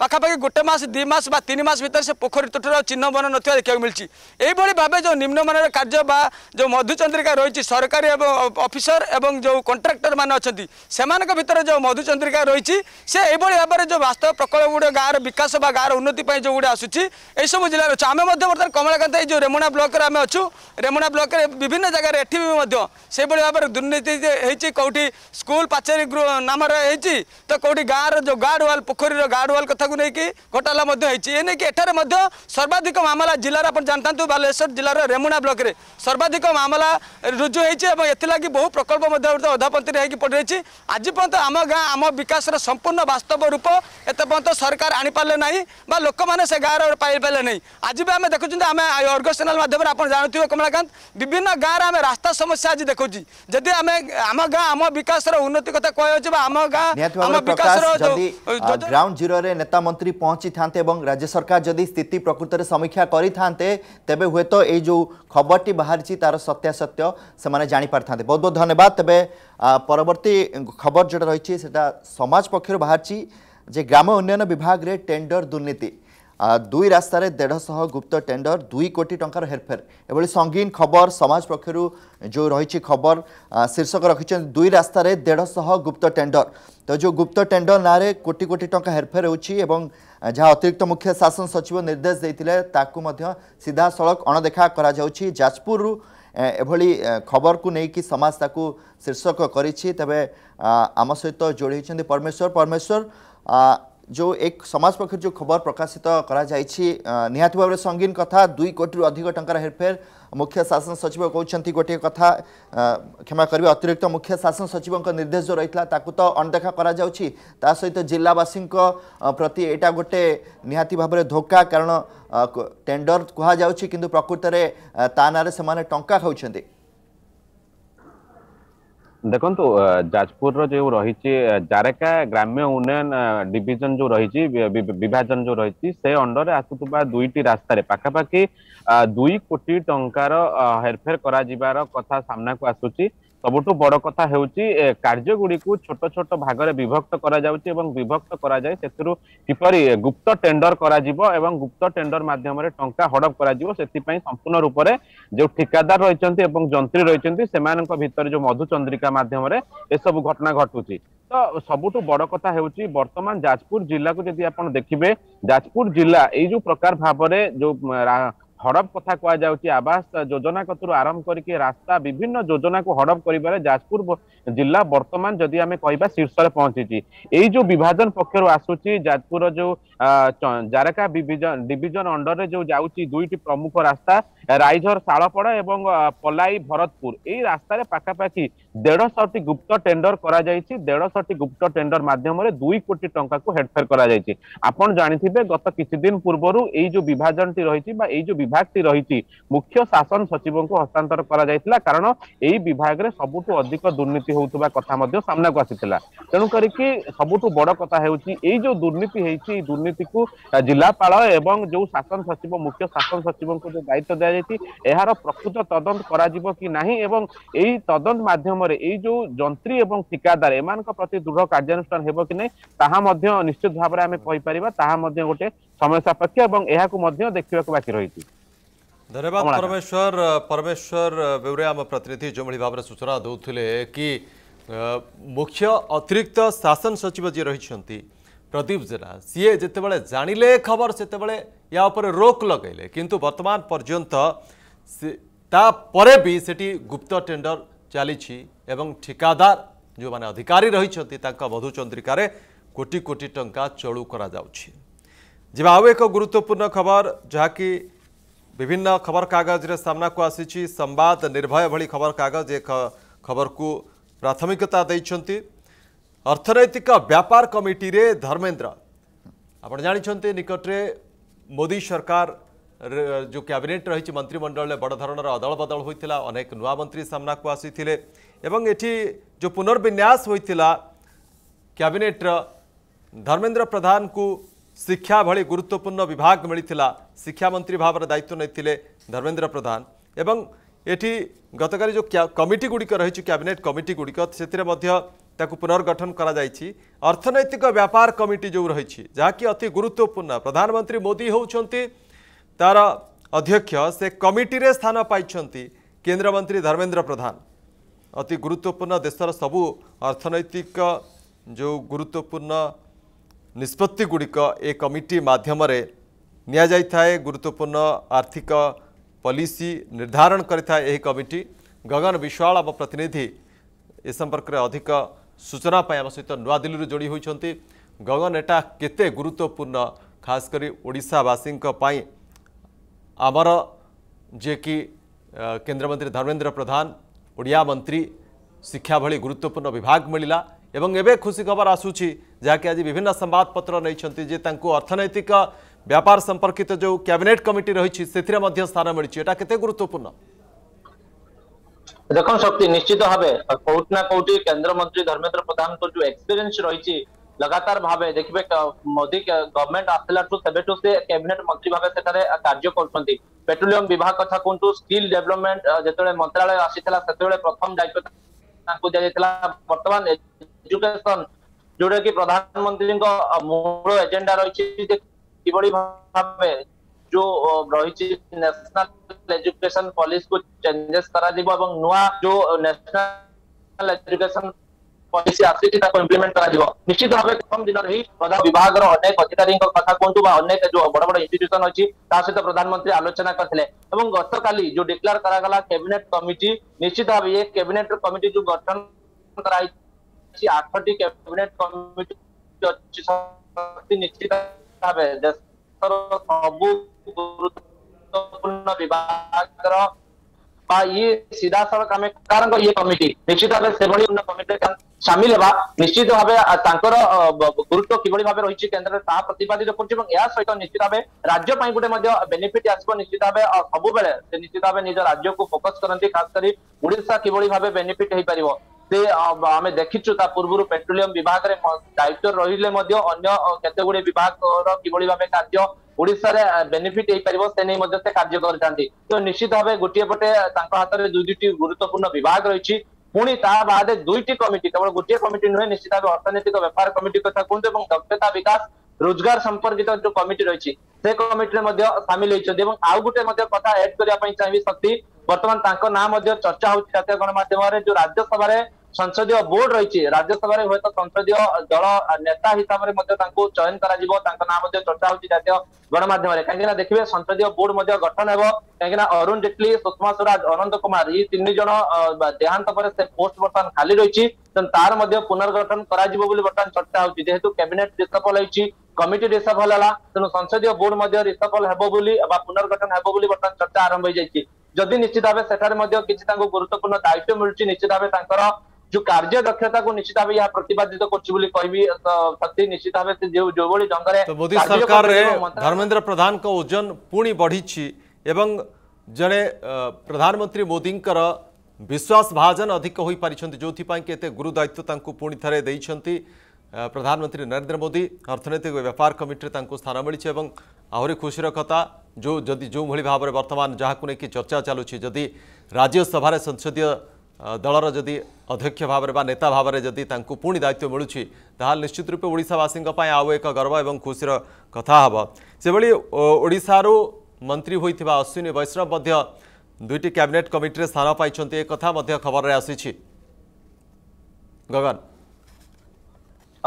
পাখাপাখি গোটে মাস দুই মাস বা তিন মাস ভিতরে সে পোখরী তোটর চিহ্ন বন নথিবা দেখা মিলছে এইভাবে ভাবে যে নিম্নমানের কার্য বা যে মধুচন্দ্রিকা রয়েছে সরকারি এবং অফিসর এবং যে কন্ট্রাক্টর মানে অনেক সে ভিতরে যে মধুচন্দ্রিকা রয়েছে সে এইভাবে ভাবে যে বাস্তব প্রকল্প গুড়ে গাঁর বিকাশ বা গাঁর উন্নতি যেগুলো আসুচি এইসব জেলার অছু আমি বর্তমানে কমলাকান্ত এই যে রেমুনা ব্লকের আমি অছু রেমুনা ব্লকের বিভিন্ন জায়গায় এটি সেইভাবে ভাবে দুর্নীতি হয়েছে কেউটি স্কুল পাচেরি নামের হয়েছে তো কেউটি গাঁর যে গার্ড ওয়াল পোখরীর গার্ড ওয়াল কথা নেই ঘোটালা হয়েছে এ নেই এখানে সর্বাধিক মামলা জেলার আপনার জানিথান্তু বালেশ্বর জেলার রেমুনা ব্লকের সর্বাধিক মামলা রুজু হয়েছে এবং এথিলাগি বহু প্রকল্প মধ্যে অধাপন্থী হয়ে পড়েছে আজ পর্যন্ত আমার গাঁ আম বিকাশের সম্পূর্ণ বাস্তব রূপ এত পর্যন্ত সরকার আনিপারে না বা লোক মানে সে গাঁর পাইপারে না আজ বি আমি দেখুছেন আমি অর্গস চ্যানেল মাধ্যমে আপনার জানুথিবে কমলাকান্ত বিভিন্ন গাঁরে আমি রাস্তা সমস্যা আজ দেখুছি যদি আমি আম গাঁ আম বিকাশের উন্নতি কথা কুয়াছি বা আম গাঁ আম বিকাশর গ্রাউন্ড জিরোরে নেতা মন্ত্রী পৌঁছি থাকে এবং রাজ্য সরকার যদি স্থিতি প্রকৃতরে সমীক্ষা করে থাকে তবে হুয়েত এই যে খবরটি বাহারি তার সত্যাসত্য সে জাঁ জাঁপারি বহুত বহুত ধন্যবাদ তবে পরবর্তী খবর যেটা রয়েছে সেটা সমাজ পক্ষ বাহারছি যে গ্রাম উন্নয়ন বিভাগের টেন্ডর দুর্নীতি দুই রাস্তার দেড়শহ গুপ্ত টেন্ডর দুই কোটি টঙ্কার হেরফের এভাবে সঙ্গীন খবর সমাজ পক্ষ যে রয়েছে খবর শীর্ষক রাখিছেন দুই রাস্তার দেড়শহ গুপ্ত টেন্ডর তো যে গুপ্ত টেন্ডর নাঁরে কোটি কোটি টঙ্কা হেরফের হচ্ছে এবং যা অতিরিক্ত মুখ্য শাসন সচিব নির্দেশ দিয়ে তাকে সিধাসলখ অণদেখা করা যাচ্ছে যাজপুরু এভাবে কু নেই সমাজ তাকে শীর্ষক করেছি তবে আমার সহ যোড়ি হয়েছেন পরমেশ্বর পরমেশ্বর जो एक समाज पक्ष जो खबर प्रकाशित करहाती भाव संगीन कथा दुई कोटी अधिक टकर हेरफेर मुख्य शासन सचिव कहते गोटे कथा क्षमा करेंगे अतिरिक्त मुख्य शासन सचिव निर्देश जो रही तो अणदेखा करा सहित जिलावासी प्रति यहाँ गोटे निहाती भाव धोखा कारण टेडर कहु प्रकृत में ता ना से टंका खाऊ ଦେଖନ୍ତୁ ଯାଜପୁରର ଯେଉଁ ରହିଛି ଜାରେକା ଗ୍ରାମ୍ୟ ଉନ୍ନୟନ ଡିଭିଜନ ଯେଉଁ ରହିଛି ବିଭାଜନ ଯେଉଁ ରହିଛି ସେ ଅଣ୍ଡରରେ ଆସୁଥିବା ଦୁଇଟି ରାସ୍ତାରେ ପାଖାପାଖି ଦୁଇ କୋଟି ଟଙ୍କାର ହେରଫେର କରାଯିବାର କଥା ସାମ୍ନାକୁ ଆସୁଛି ସବୁଠୁ ବଡ କଥା ହେଉଛି କାର୍ଯ୍ୟ ଗୁଡ଼ିକୁ ଛୋଟ ଛୋଟ ଭାଗରେ ବିଭକ୍ତ କରାଯାଉଛି ଏବଂ ବିଭକ୍ତ କରାଯାଇ ସେଥିରୁ କିପରି ଗୁପ୍ତ ଟେଣ୍ଡର କରାଯିବ ଏବଂ ଗୁପ୍ତ ଟେଣ୍ଡର ମାଧ୍ୟମରେ ଟଙ୍କା ହଡପ କରାଯିବ ସେଥିପାଇଁ ସମ୍ପୂର୍ଣ୍ଣ ରୂପରେ ଯୋଉ ଠିକାଦାର ରହିଛନ୍ତି ଏବଂ ଯନ୍ତ୍ରୀ ରହିଛନ୍ତି ସେମାନଙ୍କ ଭିତରେ ଯୋଉ ମଧୁଚନ୍ଦ୍ରିକା ମାଧ୍ୟମରେ ଏସବୁ ଘଟଣା ଘଟୁଛି ତ ସବୁଠୁ ବଡ କଥା ହେଉଛି ବର୍ତ୍ତମାନ ଯାଜପୁର ଜିଲ୍ଲାକୁ ଯଦି ଆପଣ ଦେଖିବେ ଯାଜପୁର ଜିଲ୍ଲା ଏଇ ଯୋଉ ପ୍ରକାର ଭାବରେ ଯୋଉ হড়প কথা কুযাচ্ছে আবাস যোজনা কতু আরম্ভ করি রাস্তা বিভিন্ন যোজনাকে হড়প করবার যাজপুর জেলা বর্তমান যদি আমি কহবা শীর্ষে পৌঁছিছি এই যে বিভাজন পক্ষর আসুচি যাজপুর যে ଜାରକା ଡିଭିଜନ ଅଣ୍ଡରରେ ଯୋଉ ଯାଉଛି ଦୁଇଟି ପ୍ରମୁଖ ରାସ୍ତା ରାଇଝର ଶାଳପଡ଼ା ଏବଂ ପଲାଇ ଭରତପୁର ଏଇ ରାସ୍ତାରେ ପାଖାପାଖି ଦେଢ଼ଶହଟି ଗୁପ୍ତ ଟେଣ୍ଡର କରାଯାଇଛି ଦେଢ଼ଶହଟି ଗୁପ୍ତ ଟେଣ୍ଡର ମାଧ୍ୟମରେ ଦୁଇ କୋଟି ଟଙ୍କାକୁ ହେରଫେର କରାଯାଇଛି ଆପଣ ଜାଣିଥିବେ ଗତ କିଛି ଦିନ ପୂର୍ବରୁ ଏଇ ଯୋଉ ବିଭାଜନଟି ରହିଛି ବା ଏଇ ଯୋଉ ବିଭାଗଟି ରହିଛି ମୁଖ୍ୟ ଶାସନ ସଚିବଙ୍କୁ ହସ୍ତାନ୍ତର କରାଯାଇଥିଲା କାରଣ ଏଇ ବିଭାଗରେ ସବୁଠୁ ଅଧିକ ଦୁର୍ନୀତି ହେଉଥିବା କଥା ମଧ୍ୟ ସାମ୍ନାକୁ ଆସିଥିଲା ତେଣୁ କରିକି ସବୁଠୁ ବଡ଼ କଥା ହେଉଛି ଏଇ ଯୋଉ ଦୁର୍ନୀତି ହେଇଛି ଏଇ ଦୁର୍ନୀତି ସମିତିକୁ ଜିଲ୍ଲାପାଳ ଏବଂ ଯୋଉ ଶାସନ ସଚିବ ମୁଖ୍ୟ ଶାସନ ସଚିବଙ୍କୁ ଯେଉଁ ଦାୟିତ୍ୱ ଦିଆଯାଇଛି ଏହାର ପ୍ରକୃତ ତଦନ୍ତ କରାଯିବ କି ନାହିଁ ଏବଂ ଏହି ତଦନ୍ତ ମାଧ୍ୟମରେ ଏଇ ଯୋଉ ଯନ୍ତ୍ରୀ ଏବଂ ଠିକାଦାର ଏମାନଙ୍କ ପ୍ରତି ଦୃଢ କାର୍ଯ୍ୟାନୁଷ୍ଠାନ ହେବ କି ନାହିଁ ତାହା ମଧ୍ୟ ନିଶ୍ଚିତ ଭାବରେ ଆମେ କହିପାରିବା ତାହା ମଧ୍ୟ ଗୋଟେ ସମୟ ସାପେକ୍ଷ ଏବଂ ଏହାକୁ ମଧ୍ୟ ଦେଖିବାକୁ ବାକି ରହିଛି ଧନ୍ୟବାଦ ପରମେଶ୍ୱର ପରମେଶ୍ୱର ବେଉରେ ଆମ ପ୍ରତିନିଧି ଯେଉଁଭଳି ଭାବରେ ସୂଚନା ଦେଉଥିଲେ କି ମୁଖ୍ୟ ଅତିରିକ୍ତ ଶାସନ ସଚିବ ଯିଏ ରହିଛନ୍ତି प्रदीप जेना सीए जान जाणिले खबर से या रोक लगे किंतु वर्तमान पर्यंत भी सेठी गुप्त टेंडर चली ठिकादार जो मैंने अधिकारी रही मधुचंद्रिकार कोटि कोटी कोटी टा चलु कर एक गुरुत्वपूर्ण खबर जहाँकि विभिन्न खबर कागज सामना को आसी संवाद निर्भय भली खबर एक खबर को प्राथमिकता देखते ଅର୍ଥନୈତିକ ବ୍ୟାପାର କମିଟିରେ ଧର୍ମେନ୍ଦ୍ର ଆପଣ ଜାଣିଛନ୍ତି ନିକଟରେ ମୋଦି ସରକାର ଯେଉଁ କ୍ୟାବିନେଟ୍ ରହିଛି ମନ୍ତ୍ରିମଣ୍ଡଳରେ ବଡ଼ ଧରଣର ଅଦଳବଦଳ ହୋଇଥିଲା ଅନେକ ନୂଆ ମନ୍ତ୍ରୀ ସାମ୍ନାକୁ ଆସିଥିଲେ ଏବଂ ଏଠି ଯେଉଁ ପୁନର୍ବିନ୍ୟାସ ହୋଇଥିଲା କ୍ୟାବିନେଟ୍ର ଧର୍ମେନ୍ଦ୍ର ପ୍ରଧାନଙ୍କୁ ଶିକ୍ଷା ଭଳି ଗୁରୁତ୍ୱପୂର୍ଣ୍ଣ ବିଭାଗ ମିଳିଥିଲା ଶିକ୍ଷାମନ୍ତ୍ରୀ ଭାବରେ ଦାୟିତ୍ୱ ନେଇଥିଲେ ଧର୍ମେନ୍ଦ୍ର ପ୍ରଧାନ ଏବଂ ଏଠି ଗତକାଲି ଯେଉଁ କମିଟିଗୁଡ଼ିକ ରହିଛି କ୍ୟାବିନେଟ୍ କମିଟିଗୁଡ଼ିକ ସେଥିରେ ମଧ୍ୟ पुनर्गठन करनैतिक व्यापार कमिटी जो रही जहाँकि अति गुरुत्वपूर्ण प्रधानमंत्री मोदी होार अध्यक्ष से कमिटी रे स्थान पाई केन्द्रमंत्री धर्मेन्द्र प्रधान अति गुरुत्वपूर्ण देशर सबू अर्थनैतिक जो गुरुत्वपूर्ण निष्पत्ति गुड़िक ए कमिटी मध्यम निए गुरुत्वपूर्ण आर्थिक पॉलिसी निर्धारण करमिटी गगन विश्वाल प्रतिनिधि ए संपर्क अधिक ସୂଚନା ପାଇଁ ଆମ ସହିତ ନୂଆଦିଲ୍ଲୀରୁ ଯୋଡ଼ି ହୋଇଛନ୍ତି ଗଗନ ଏଟା କେତେ ଗୁରୁତ୍ୱପୂର୍ଣ୍ଣ ଖାସ କରି ଓଡ଼ିଶାବାସୀଙ୍କ ପାଇଁ ଆମର ଯିଏକି କେନ୍ଦ୍ରମନ୍ତ୍ରୀ ଧର୍ମେନ୍ଦ୍ର ପ୍ରଧାନ ଓଡ଼ିଆ ମନ୍ତ୍ରୀ ଶିକ୍ଷା ଭଳି ଗୁରୁତ୍ୱପୂର୍ଣ୍ଣ ବିଭାଗ ମିଳିଲା ଏବଂ ଏବେ ଖୁସି ଖବର ଆସୁଛି ଯାହାକି ଆଜି ବିଭିନ୍ନ ସମ୍ବାଦପତ୍ର ନେଇଛନ୍ତି ଯେ ତାଙ୍କୁ ଅର୍ଥନୈତିକ ବ୍ୟାପାର ସମ୍ପର୍କିତ ଯେଉଁ କ୍ୟାବିନେଟ୍ କମିଟି ରହିଛି ସେଥିରେ ମଧ୍ୟ ସ୍ଥାନ ମିଳିଛି ଏଇଟା କେତେ ଗୁରୁତ୍ୱପୂର୍ଣ୍ଣ দেখ শক্তি নিশ্চিত ভাবে কোটি না কোটি কেন্দ্রমন্ত্রী ধর্মেন্দ্র প্রধান যে এক্সপিরিয়েন্স রয়েছে লগাতার ভাবে দেখবে মোদী গভর্নমেন্ট আসলা সেবে সে ক্যাবিনেট মন্ত্রী ভাবে সেখানে কার্য করছেন পেট্রোলিয়াম বিভাগ কথা কুহতু স্কিল ডেভেলপমেন্ট যেত মন্ত্রালয় আসিলা সেতবে প্রথম দায়িত্ব ତାଙ୍କୁ ଦିଆଯାଇଥିଲା ବର୍ତ୍ତମାନ ଏଜୁକେସନ ଯୋଉଟା କି ପ୍ରଧାନମନ୍ତ୍ରୀଙ୍କ ମୂଳ ଏଜେଣ୍ଡା ରହିଛି ଯେ जो नेशनल एजुकेशन पॉलिसी को चेंजेस करा दिबो एवं नुवा जो नेशनल एजुकेशन पॉलिसी आसी ताको इंप्लीमेंट करा दिबो निश्चित भाबे कम दिन रही प्रधान विभाग रो अनेक अधिकारी को कथा कोंतु बा अनेक जो बड़ बड़ इंस्टीट्यूशन अछि ता सहित प्रधानमंत्री आलोचना करथले एवं गत काली जो डिक्लेअर करा गला कैबिनेट कमिटी निश्चित भाबे ये कैबिनेट कमिटी जो गठन कराई छि आठटी कैबिनेट कमिटी अछि निश्चित भाबे सब ଗୁରୁତ୍ୱପୂର୍ଣ୍ଣ ବିଭାଗର ବା ଇଏ ସିଧାସଳଖ ଆମେ ସରକାରଙ୍କ ଇଏ କମିଟି ନିଶ୍ଚିତ ଭାବେ ସେଭଳି କମିଟିରେ ସାମିଲ ହେବା ନିଶ୍ଚିତ ଭାବେ ତାଙ୍କର ଗୁରୁତ୍ୱ କିଭଳି ଭାବେ ରହିଛି କେନ୍ଦ୍ରରେ ତାହା ପ୍ରତିପାଦିତ କରୁଛି ଏବଂ ଏହା ସହିତ ନିଶ୍ଚିତ ଭାବେ ରାଜ୍ୟ ପାଇଁ ଗୋଟେ ମଧ୍ୟ ବେନିଫିଟ ଆସିବ ନିଶ୍ଚିତ ଭାବେ ସବୁବେଳେ ସେ ନିଶ୍ଚିତ ଭାବେ ନିଜ ରାଜ୍ୟକୁ ଫୋକସ କରନ୍ତି ଖାସ କରି ଓଡିଶା କିଭଳି ଭାବେ ବେନିଫିଟ ହେଇପାରିବ ସେ ଆମେ ଦେଖିଛୁ ତା ପୂର୍ବରୁ ପେଟ୍ରୋଲିୟମ ବିଭାଗରେ ଦାୟିତ୍ୱ ରହିଲେ ମଧ୍ୟ ଅନ୍ୟ କେତେ ଗୁଡିଏ ବିଭାଗର କିଭଳି ଭାବେ କାର୍ଯ୍ୟ ଓଡିଶାରେ ବେନିଫିଟ ହେଇପାରିବ ସେ ନେଇ ମଧ୍ୟ ସେ କାର୍ଯ୍ୟ କରିଥାନ୍ତି ତ ନିଶ୍ଚିତ ଭାବେ ଗୋଟିଏ ପଟେ ତାଙ୍କ ହାତରେ ଦୁଇ ଦୁଇଟି ଗୁରୁତ୍ୱପୂର୍ଣ୍ଣ ବିଭାଗ ରହିଛି ପୁଣି ତା ବାଦେ ଦୁଇଟି କମିଟି କେବଳ ଗୋଟିଏ କମିଟି ନୁହେଁ ନିଶ୍ଚିତ ଭାବେ ଅର୍ଥନୈତିକ ବ୍ୟାପାର କମିଟି କଥା କୁହନ୍ତୁ ଏବଂ ଦକ୍ଷତା ବିକାଶ ରୋଜଗାର ସମ୍ପର୍କିତ ଯୋଉ କମିଟି ରହିଛି ସେ କମିଟିରେ ମଧ୍ୟ ସାମିଲ ହେଇଛନ୍ତି ଏବଂ ଆଉ ଗୋଟେ ମଧ୍ୟ କଥା ଏଡ୍ କରିବା ପାଇଁ ଚାହିଁବି ଶକ୍ତି ବର୍ତ୍ତମାନ ତାଙ୍କ ନାଁ ମଧ୍ୟ ଚର୍ଚ୍ଚା ହଉଛି ଜାତୀୟ ଗଣମାଧ୍ୟମରେ ଯୋଉ ରାଜ୍ୟସଭାରେ ସଂସଦୀୟ ବୋର୍ଡ ରହିଛି ରାଜ୍ୟସଭାରେ ହୁଏତ ସଂସଦୀୟ ଦଳ ନେତା ହିସାବରେ ମଧ୍ୟ ତାଙ୍କୁ ଚୟନ କରାଯିବ ତାଙ୍କ ନାଁ ମଧ୍ୟ ଚର୍ଚ୍ଚା ହେଉଛି ଜାତୀୟ ଗଣମାଧ୍ୟମରେ କାହିଁକିନା ଦେଖିବେ ସଂସଦୀୟ ବୋର୍ଡ ମଧ୍ୟ ଗଠନ ହେବ କାହିଁକିନା ଅରୁଣ ଜେଟଲୀ ସୁଷମା ସ୍ୱରାଜ ଅନନ୍ତ କୁମାର ଏଇ ତିନି ଜଣ ଦେହାନ୍ତ ପରେ ସେ ପୋଷ୍ଟ ବର୍ତ୍ତମାନ ଖାଲି ରହିଛି ତେଣୁ ତାର ମଧ୍ୟ ପୁନର୍ଗଠନ କରାଯିବ ବୋଲି ବର୍ତ୍ତମାନ ଚର୍ଚ୍ଚା ହେଉଛି ଯେହେତୁ କ୍ୟାବିନେଟ ରିସଫଲ ହେଇଛି କମିଟି ରିସଫଲ ହେଲା ତେଣୁ ସଂସଦୀୟ ବୋର୍ଡ ମଧ୍ୟ ରିସଫଲ ହେବ ବୋଲି ବା ପୁନର୍ଗଠନ ହେବ ବୋଲି ବର୍ତ୍ତମାନ ଚର୍ଚ୍ଚା ଆରମ୍ଭ ହୋଇଯାଇଛି ଯଦି ନିଶ୍ଚିତ ଭାବେ ସେଠାରେ ମଧ୍ୟ କିଛି ତାଙ୍କୁ ଗୁରୁତ୍ୱପୂର୍ଣ୍ଣ ଦାୟିତ୍ୱ ମିଳୁଛି ନିଶ୍ଚିତ ଭାବେ ତାଙ୍କର जो कार्य दक्षता को निश्चित भाव यहाँ प्रतिपादित करुच्ची भाव जो जो भाई ढंग तो मोदी सरकार धर्मेन्द्र प्रधान ओजन पुणी बढ़ी एवं जड़े प्रधानमंत्री मोदी विश्वास भाजन अधिक हो पारि जो के गुरुदायित्व पुणी थे प्रधानमंत्री नरेंद्र मोदी अर्थनैतिक व्यापार कमिटी स्थान मिली आहरी खुशी कथा जो जदि जो भाव में बर्तमान जहाँ को लेकिन चर्चा चलुची जदि राज्यसभा संसदीय দলর যদি অধ্যক্ষ ভাবে বা নেতা ভাবে যদি তাঁকু পুঁ দায়িত্ব মিলুছি তাহলে নিশ্চিত রূপে ওড়িশাবাসী আউ এক গর্ব এবং খুশির কথা হব সেভাবে ওড়শার মন্ত্রী হয়ে অশ্বিনী বৈষ্ণব মধ্য দুইটি ক্যাবিনেট কমিটি স্থান পাই এ কথা খবরের আসিছি গগন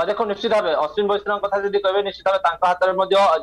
দেখুন নিশ্চিত ভাবে অশ্বিন বৈষ্ণব কথা যদি কবে নিশ্চিত ভাবে তাঁর হাতের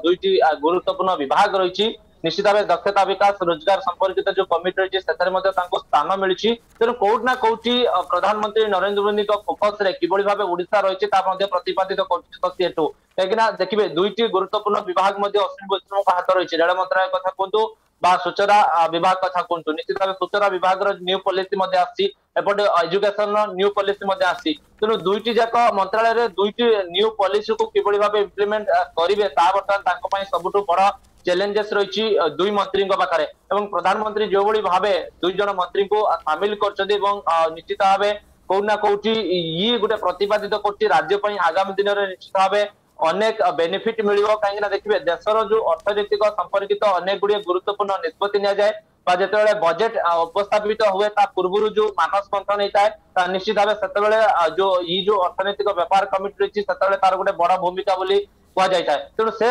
দুইটি গুরুত্বপূর্ণ বিভাগ রয়েছে ନିଶ୍ଚିତ ଭାବେ ଦକ୍ଷତା ବିକାଶ ରୋଜଗାର ସମ୍ପର୍କିତ ଯୋଉ କମିଟି ରହିଛି ସେଥିରେ ମଧ୍ୟ ତାଙ୍କୁ ସ୍ଥାନ ମିଳିଛି ତେଣୁ କୋଉଠି ନା କୋଉଠି ପ୍ରଧାନମନ୍ତ୍ରୀ ନରେନ୍ଦ୍ର ମୋଦିଙ୍କ ଫୋକସରେ କିଭଳି ଭାବେ ଓଡିଶା ରହିଛି ତା ମଧ୍ୟ ପ୍ରତିପାଦିତ କରୁଛି ତ ସିଏଟୁ କାହିଁକିନା ଦେଖିବେ ଦୁଇଟି ଗୁରୁତ୍ୱପୂର୍ଣ୍ଣ ବିଭାଗ ମଧ୍ୟ ଅଶ୍ୱିନୀ ବୈଷ୍ଣବଙ୍କ ହାତ ରହିଛି ରେଳ ମନ୍ତ୍ରାଳୟ କଥା କୁହନ୍ତୁ ବା ସୂଚନା ବିଭାଗ କଥା କୁହନ୍ତୁ ନିଶ୍ଚିତ ଭାବେ ସୂଚନା ବିଭାଗର ନ୍ୟୁ ପଲିସି ମଧ୍ୟ ଆସିଛି ଏପଟେ ଏଜୁକେସନର ନ୍ୟୁ ପଲିସି ମଧ୍ୟ ଆସିଛି ତେଣୁ ଦୁଇଟି ଯାକ ମନ୍ତ୍ରାଳୟରେ ଦୁଇଟି ନ୍ୟୁ ପଲିସିକୁ କିଭଳି ଭାବେ ଇମ୍ପ୍ଲିମେଣ୍ଟ କରିବେ ତାହା ବର୍ତ୍ତମାନ ତାଙ୍କ ପାଇଁ ସବୁଠୁ ବଡ ଚ୍ୟାଲେଞ୍ଜେସ୍ ରହିଛି ଦୁଇ ମନ୍ତ୍ରୀଙ୍କ ପାଖରେ ଏବଂ ପ୍ରଧାନମନ୍ତ୍ରୀ ଯେଉଁଭଳି ଭାବେ ଦୁଇ ଜଣ ମନ୍ତ୍ରୀଙ୍କୁ ସାମିଲ କରିଛନ୍ତି ଏବଂ ନିଶ୍ଚିତ ଭାବେ କୋଉ ନା କୋଉଠି ଇଏ ଗୋଟେ ପ୍ରତିପାଦିତ କରୁଛି ରାଜ୍ୟ ପାଇଁ ଆଗାମୀ ଦିନରେ ନିଶ୍ଚିତ ଭାବେ ଅନେକ ବେନିଫିଟ ମିଳିବ କାହିଁକିନା ଦେଖିବେ ଦେଶର ଯୋଉ ଅର୍ଥନୈତିକ ସମ୍ପର୍କିତ ଅନେକ ଗୁଡିଏ ଗୁରୁତ୍ୱପୂର୍ଣ୍ଣ ନିଷ୍ପତ୍ତି ନିଆଯାଏ বা যেতবে বজেট উপস্থাপিত হুয়ে তা পূর্বর যে মানস মন্থন হয়ে তা নিশ্চিত ভাবে সেতবে যে ই যে অর্থনৈতিক ব্যাপার কমিটি রয়েছে সেতবে তার গোটে বড় ভূমিকা বলে কুযাই তেমন সে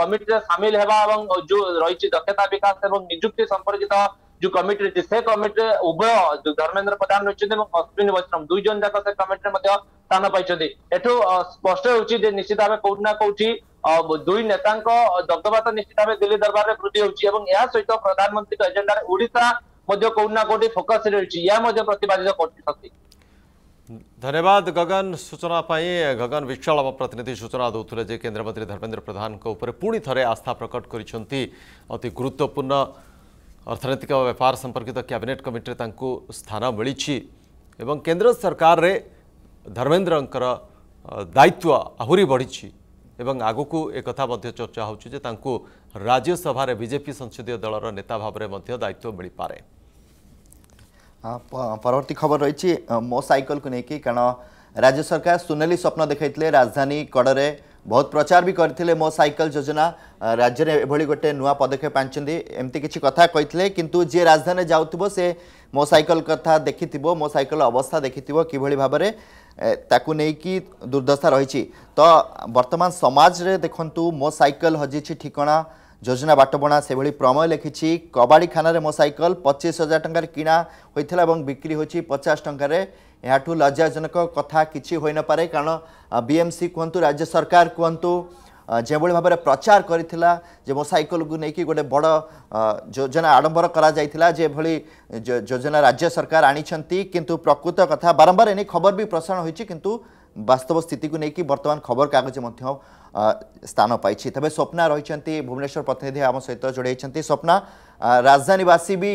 কমিটিরে সামিল হওয়া এবং যে রয়েছে দক্ষতা বিকাশ এবং নিযুক্তি সম্পর্কিত ଯୋଉ ସେ କମିଟିରେ ଉଭୟ ଯୋଉ ଧର୍ମେନ୍ଦ୍ର ପ୍ରଧାନ ରହିଛନ୍ତି ଏବଂ ଅଶ୍ୱିନୀ ବୈଷ୍ଣବ ଦୁଇ ଜଣ ଯାକ ସେ କମିଟିରେ ମଧ୍ୟ ସ୍ଥାନ ପାଇଛନ୍ତି ଏଠୁ ସ୍ପଷ୍ଟ ହେଉଛି ଯେ ନିଶ୍ଚିତ ଭାବେ କୋଉଠି ନା କୋଉଠି ଦୁଇ ନେତାଙ୍କ ଦଗ୍ଧପାତ ନିଶ୍ଚିତ ଭାବେ ଦିଲ୍ଲୀ ଦରବାରରେ ବୃଦ୍ଧି ହେଉଛି ଏବଂ ଏହା ସହିତ ପ୍ରଧାନମନ୍ତ୍ରୀଙ୍କ ଏଜେଣ୍ଡାରେ ଓଡ଼ିଶା ମଧ୍ୟ କୋଉଠି ନା କୋଉଠି ଫୋକସ୍ ରହିଛି ଏହା ମଧ୍ୟ ପ୍ରତିପାଦିତ କରୁଛନ୍ତି धन्यवाद गगन सूचना गगन विशाल आम प्रतिनिधि सूचना दूसरे केन्द्रमंत्री धर्मेन्द्र प्रधान पुणी थे आस्था प्रकट कर अति गुरुत्वपूर्ण ଅର୍ଥନୈତିକ ବ୍ୟାପାର ସମ୍ପର୍କିତ କ୍ୟାବିନେଟ୍ କମିଟିରେ ତାଙ୍କୁ ସ୍ଥାନ ମିଳିଛି ଏବଂ କେନ୍ଦ୍ର ସରକାରରେ ଧର୍ମେନ୍ଦ୍ରଙ୍କର ଦାୟିତ୍ୱ ଆହୁରି ବଢ଼ିଛି ଏବଂ ଆଗକୁ ଏକଥା ମଧ୍ୟ ଚର୍ଚ୍ଚା ହେଉଛି ଯେ ତାଙ୍କୁ ରାଜ୍ୟସଭାରେ ବିଜେପି ସଂସଦୀୟ ଦଳର ନେତା ଭାବରେ ମଧ୍ୟ ଦାୟିତ୍ୱ ମିଳିପାରେ ପରବର୍ତ୍ତୀ ଖବର ରହିଛି ମୋ ସାଇକେଲକୁ ନେଇକି କାରଣ ରାଜ୍ୟ ସରକାର ସୁନେଲି ସ୍ୱପ୍ନ ଦେଖାଇଥିଲେ ରାଜଧାନୀ କଡ଼ରେ ବହୁତ ପ୍ରଚାର ବି କରିଥିଲେ ମୋ ସାଇକେଲ ଯୋଜନା ରାଜ୍ୟରେ ଏଭଳି ଗୋଟେ ନୂଆ ପଦକ୍ଷେପ ଆଣିଛନ୍ତି ଏମିତି କିଛି କଥା କହିଥିଲେ କିନ୍ତୁ ଯିଏ ରାଜଧାନୀରେ ଯାଉଥିବ ସେ ମୋ ସାଇକେଲ କଥା ଦେଖିଥିବ ମୋ ସାଇକେଲ ଅବସ୍ଥା ଦେଖିଥିବ କିଭଳି ଭାବରେ ତାକୁ ନେଇକି ଦୁର୍ଦ୍ଦଶା ରହିଛି ତ ବର୍ତ୍ତମାନ ସମାଜରେ ଦେଖନ୍ତୁ ମୋ ସାଇକେଲ ହଜିଛି ଠିକଣା যোজনা বাটবণা সেভাবে প্রময় লিখিছি কবাড়িখানার মো সাইকেল পঁচিশ হাজার টাকার কিণা হয়েছিল এবং বিক্রি হচ্ছে পচাশ টাকার এঠু লজ্জাজনক কথা কিছু হয়ে নপরে কারণ বিএমসি কুহতু রাজ্য সরকার কুহতু যেভাবে ভাবে প্রচার করে যে মো সাইকেলকু নেই গোটে বড় যোজনা আড়ম্বর করা যাই যেভাবে যোজনা রাজ্য সরকার আনিছেন কিন্তু প্রকৃত কথা বারম্বার এনে খবর বি প্রসারণ হয়েছে কিন্তু বাস্তব স্থিতিকে নেই বর্তমান খবর কাগজ মধ্যে স্থান পাইছি তবে স্বপ্না রয়েছেন ভুবনেশ্বর প্রতিনিধি আম সহ যোড়াইছেন স্বপ্না রাজধানীবাসী বি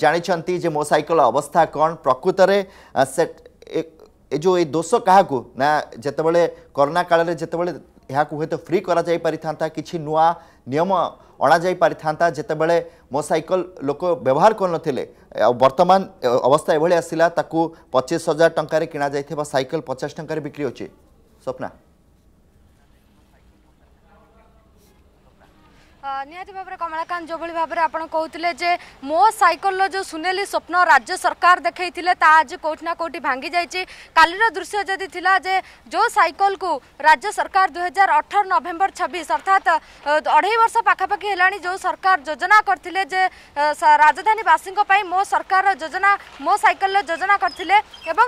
জাঁচান যে মো সাইকেল অবস্থা কণ প্রকৃতরে সে ଏ ଯେଉଁ ଏ ଦୋଷ କାହାକୁ ନା ଯେତେବେଳେ କରୋନା କାଳରେ ଯେତେବେଳେ ଏହାକୁ ହୁଏତ ଫ୍ରି କରାଯାଇପାରିଥାନ୍ତା କିଛି ନୂଆ ନିୟମ ଅଣାଯାଇପାରିଥାନ୍ତା ଯେତେବେଳେ ମୋ ସାଇକେଲ ଲୋକ ବ୍ୟବହାର କରୁନଥିଲେ ଆଉ ବର୍ତ୍ତମାନ ଅବସ୍ଥା ଏଭଳି ଆସିଲା ତାକୁ ପଚିଶ ହଜାର ଟଙ୍କାରେ କିଣାଯାଇଥିବା ସାଇକେଲ ପଚାଶ ଟଙ୍କାରେ ବିକ୍ରି ହେଉଛି ସ୍ୱପ୍ନା निहाती भाव में कमलाकांत जो भाव में आपड़ कहते मो सैकल जो सुनेली स्वप्न राज्य सरकार देखते आज कौटिना कौटि भांगी जाइए कालीर दृश्य जदि था जे जो सैकल को राज्य सरकार दुई हजार अठर नवेम्बर छब्बीस अर्थात अढ़ई वर्ष पखापाखी है जो सरकार योजना करते जे राजधानीवासी मो सरकार योजना मो सैकल योजना करते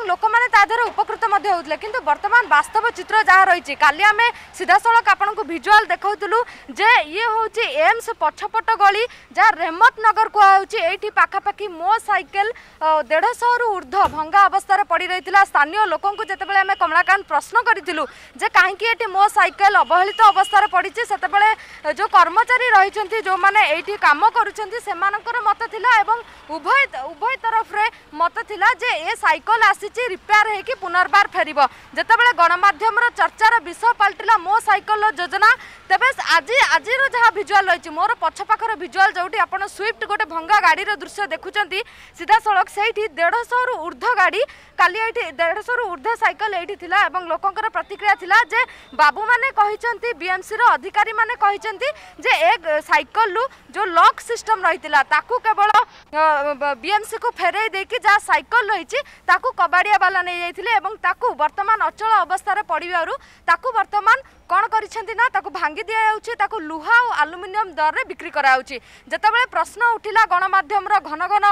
लोक मैंने तेहर उपकृत होते कि बर्तमान वास्तव चित्र जहाँ रही काली सीधा सड़क आपको भिजुआल देखा जे ये हूँ ଏମ୍ସ ପଛପଟ ଗଳି ଯାହା ରେମତ ନଗର କୁହାହେଉଛି ଏଇଠି ପାଖାପାଖି ମୋ ସାଇକେଲ ଦେଢ଼ଶହରୁ ଉର୍ଦ୍ଧ୍ୱ ଭଙ୍ଗା ଅବସ୍ଥାରେ ପଡ଼ି ରହିଥିଲା ସ୍ଥାନୀୟ ଲୋକଙ୍କୁ ଯେତେବେଳେ ଆମେ କମଳାକାନ୍ତ ପ୍ରଶ୍ନ କରିଥିଲୁ ଯେ କାହିଁକି ଏଠି ମୋ ସାଇକେଲ ଅବହେଳିତ ଅବସ୍ଥାରେ ପଡ଼ିଛି ସେତେବେଳେ ଯେଉଁ କର୍ମଚାରୀ ରହିଛନ୍ତି ଯେଉଁମାନେ ଏଇଠି କାମ କରୁଛନ୍ତି ସେମାନଙ୍କର ମତ ଥିଲା ଏବଂ ଉଭୟ ଉଭୟ ତରଫରେ ମତ ଥିଲା ଯେ ଏ ସାଇକେଲ ଆସିଛି ରିପେୟାର ହେଇକି ପୁନର୍ବାର ଫେରିବ ଯେତେବେଳେ ଗଣମାଧ୍ୟମର ଚର୍ଚ୍ଚାର ବିଷୟ ପାଲଟିଲା ମୋ ସାଇକେଲର ଯୋଜନା ତେବେ ଆଜି ଆଜିର ଯାହା ଭିଜୁଆଲ୍ ରହିଛି ମୋର ପଛ ପାଖର ଭିଜୁଆଲ୍ ଯେଉଁଠି ଆପଣ ସୁଇଫ୍ଟ ଗୋଟେ ଭଙ୍ଗା ଗାଡ଼ିର ଦୃଶ୍ୟ ଦେଖୁଛନ୍ତି ସିଧାସଳଖ ସେଇଠି ଦେଢ଼ଶହରୁ ଉର୍ଦ୍ଧ୍ୱ ଗାଡ଼ି କାଲି ଏଇଠି ଦେଢ଼ଶହରୁ ଉର୍ଦ୍ଧ୍ୱ ସାଇକେଲ ଏଇଠି ଥିଲା ଏବଂ ଲୋକଙ୍କର ପ୍ରତିକ୍ରିୟା ଥିଲା ଯେ ବାବୁମାନେ କହିଛନ୍ତି ବିଏମ୍ସିର ଅଧିକାରୀମାନେ କହିଛନ୍ତି ଯେ ଏ ସାଇକେଲରୁ ଯେଉଁ ଲକ୍ ସିଷ୍ଟମ୍ ରହିଥିଲା ତାକୁ କେବଳ ବିଏମ୍ସିକୁ ଫେରେଇ ଦେଇକି ଯାହା ସାଇକେଲ ରହିଛି ତାକୁ କବାଡ଼ିଆବାଲା ନେଇଯାଇଥିଲେ ଏବଂ ତାକୁ ବର୍ତ୍ତମାନ ଅଚଳ ଅବସ୍ଥାରେ ପଡ଼ିବାରୁ ତାକୁ ବର୍ତ୍ତମାନ କ'ଣ କରିଛନ୍ତି ନା ତାକୁ ଭାଙ୍ଗି ଦିଆଯାଉଛି ତାକୁ ଲୁହା ଆଉ ଆଲୁମିନିୟମ ଦରରେ ବିକ୍ରି କରାଯାଉଛି ଯେତେବେଳେ ପ୍ରଶ୍ନ ଉଠିଲା ଗଣମାଧ୍ୟମର ଘନ ଘନ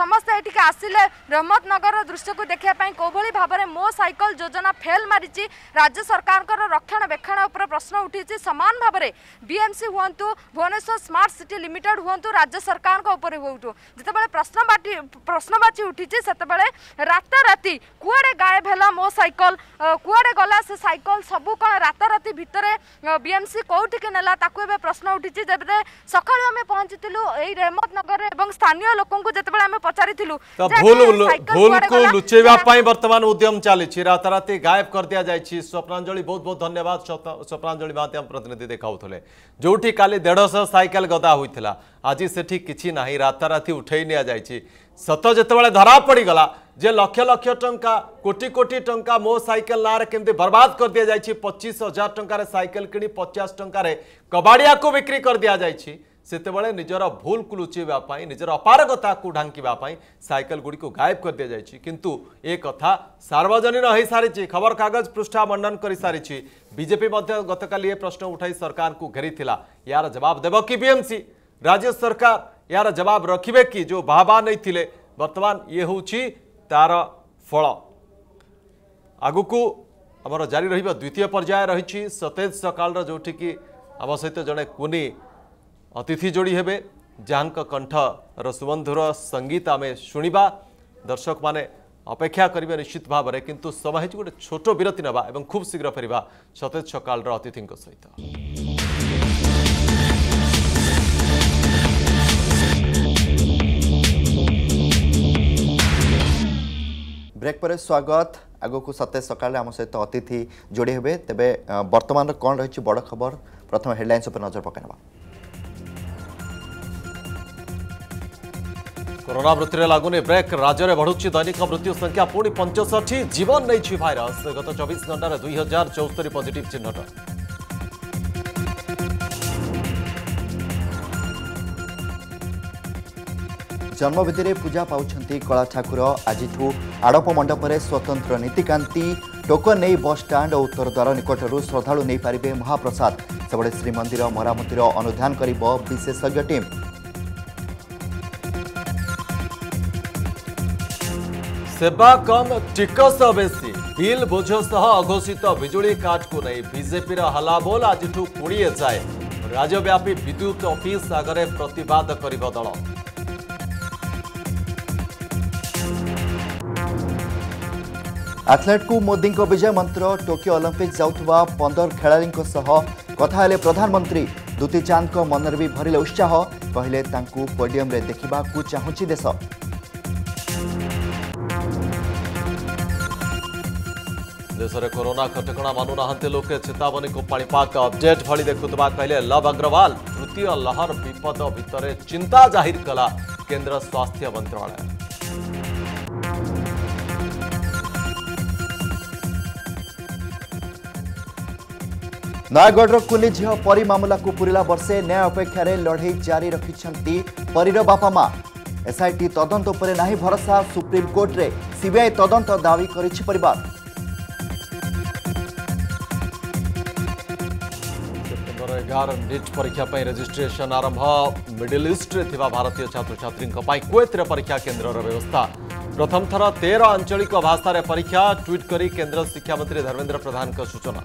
ସମସ୍ତେ ଏଠିକି ଆସିଲେ ରହମତନଗରର ଦୃଶ୍ୟକୁ ଦେଖିବା ପାଇଁ କେଉଁଭଳି ଭାବରେ ମୋ ସାଇକେଲ ଯୋଜନା ଫେଲ୍ ମାରିଛି ରାଜ୍ୟ ସରକାରଙ୍କର ରକ୍ଷଣାବେକ୍ଷଣ ଉପରେ ପ୍ରଶ୍ନ ଉଠିଛି ସମାନ ଭାବରେ ବିଏମ୍ସି ହୁଅନ୍ତୁ ଭୁବନେଶ୍ୱର ସ୍ମାର୍ଟ ସିଟି ଲିମିଟେଡ୍ ହୁଅନ୍ତୁ ରାଜ୍ୟ ସରକାରଙ୍କ ଉପରେ ହୁଅନ୍ତୁ ଯେତେବେଳେ ପ୍ରଶ୍ନବାଚୀ ପ୍ରଶ୍ନବାଚୀ ଉଠିଛି ସେତେବେଳେ ରାତାରାତି କୁଆଡ଼େ ଗାଏବ ହେଲା ମୋ ସାଇକେଲ କୁଆଡ଼େ ଗଲା ସେ ସାଇକେଲ ସବୁ କ'ଣ ରାତାରାତି परवर्त भितर बीएमसी कौटि की नाला प्रश्न उठी जब सका पहुंची रेहमतनगर और स्थानीय लोक जिते उद्यम चली रातारा गायब कर दि जाएगी स्वप्नांजलि बहुत बहुत धन्यवाद स्वप्नांजलि महाम प्रतिनिधि देखा जो भी सैकेल गदा होता आज से किसी रातारा उठे नि जाए सत जो धरा पड़गला जे लक्ष लक्ष टा कोटि कोटी टंका मो सल ना कमी बर्बाद कर दि जाए पचीस हजार टकर सैकेल कि पचास टकर कबाड़िया को बिक्री कर दि जाए सेत निजर भूल कुलुचवाई निजर अपारगता को ढांकवाई सैकेल गुड़ी को गायब कर दि जाए कि कथा सार्वजनीन हो सारी खबरकगज पृष्ठ मंडन कर सारी बीजेपी गत काली प्रश्न उठाई सरकार को घेरी यार जवाब देव कि बीएमसी राज्य सरकार यार जवाब रखे कि जो बाहा नहीं बर्तमान ये हूँ तार फल आगको अब जारी र द्वितीय पर्याय रह सतेज सकाल र जोटिक आम सहित जन कु अतिथि जोडिए जहाँको कण्ठ र सुबन्धुर संगीत आमे शुण दर्शक म अपेक्षा गरे निश्चित भाव भावर किन समय गए छो विरति खूब शीघ्र फेरि सतेज सकाल र अतिथि सहित ବ୍ରେକ୍ ପରେ ସ୍ୱାଗତ ଆଗକୁ ସତେଜ ସକାଳେ ଆମ ସହିତ ଅତିଥି ଯୋଡ଼ି ହେବେ ତେବେ ବର୍ତ୍ତମାନର କ'ଣ ରହିଛି ବଡ଼ ଖବର ପ୍ରଥମେ ହେଡ଼ଲାଇନ୍ସ ଉପରେ ନଜର ପକାଇବା କରୋନା ମୃତ୍ୟୁରେ ଲାଗୁନି ବ୍ରେକ୍ ରାଜ୍ୟରେ ବଢ଼ୁଛି ଦୈନିକ ମୃତ୍ୟୁ ସଂଖ୍ୟା ପୁଣି ପଞ୍ଚଷଠି ଜୀବନ ନେଇଛି ଭାଇରସ୍ ଗତ ଚବିଶ ଘଣ୍ଟାରେ ଦୁଇ ହଜାର ଚଉସ୍ତରୀ ପଜିଟିଭ୍ ଚିହ୍ନଟ जन्मभि पूजा कला ठाकुर आजु आडप मण्डपले स्वतन्त्र नीतिका उत्तर द्वार स्टाण्ड उत्तरद्वार निकटु श्रद्धालुपारे महाप्रसाद त्यहाँले श्रीमन्दिर मरमति अनुधानशेषज्ञ बेल बोझ अघोषित विजुली काटेपि हालाबोल आज राज्यव्यापी विद्युत अफिस आगर प्रतीद गर आथलेट को मोदी विजय मंत्र टोकियो ओलंपिक जा पंदर खेला कथा प्रधानमंत्री दूती चांद मनर भी भरले उत्साह कहले पोडियम देखा चाहिए देश देश में कोरोना कटक मानुना लोके चेतावनी को पापाग अबडेट भेखुवा कहले लव अग्रवाल तृतीय लहर विपद भितर चिंता जाहिर कला केन्द्र स्वास्थ्य मंत्रालय ନୟାଗଡ଼ର କୁନି ଝିଅ ପରୀ ମାମଲାକୁ ପୁରିଲା ବର୍ଷେ ନ୍ୟାୟ ଅପେକ୍ଷାରେ ଲଢ଼େଇ ଜାରି ରଖିଛନ୍ତି ପରୀର ବାପା ମା ଏସ୍ଆଇଟି ତଦନ୍ତ ଉପରେ ନାହିଁ ଭରସା ସୁପ୍ରିମକୋର୍ଟରେ ସିବିଆଇ ତଦନ୍ତ ଦାବି କରିଛି ପରିବାର ସେପ୍ଟେମ୍ବର ଏଗାର ନିଟ୍ ପରୀକ୍ଷା ପାଇଁ ରେଜିଷ୍ଟ୍ରେସନ ଆରମ୍ଭ ମିଡିଲ ଇଷ୍ଟରେ ଥିବା ଭାରତୀୟ ଛାତ୍ରଛାତ୍ରୀଙ୍କ ପାଇଁ କୁଏତରେ ପରୀକ୍ଷା କେନ୍ଦ୍ରର ବ୍ୟବସ୍ଥା ପ୍ରଥମ ଥର ତେର ଆଞ୍ଚଳିକ ଭାଷାରେ ପରୀକ୍ଷା ଟ୍ୱିଟ୍ କରି କେନ୍ଦ୍ର ଶିକ୍ଷାମନ୍ତ୍ରୀ ଧର୍ମେନ୍ଦ୍ର ପ୍ରଧାନଙ୍କ ସୂଚନା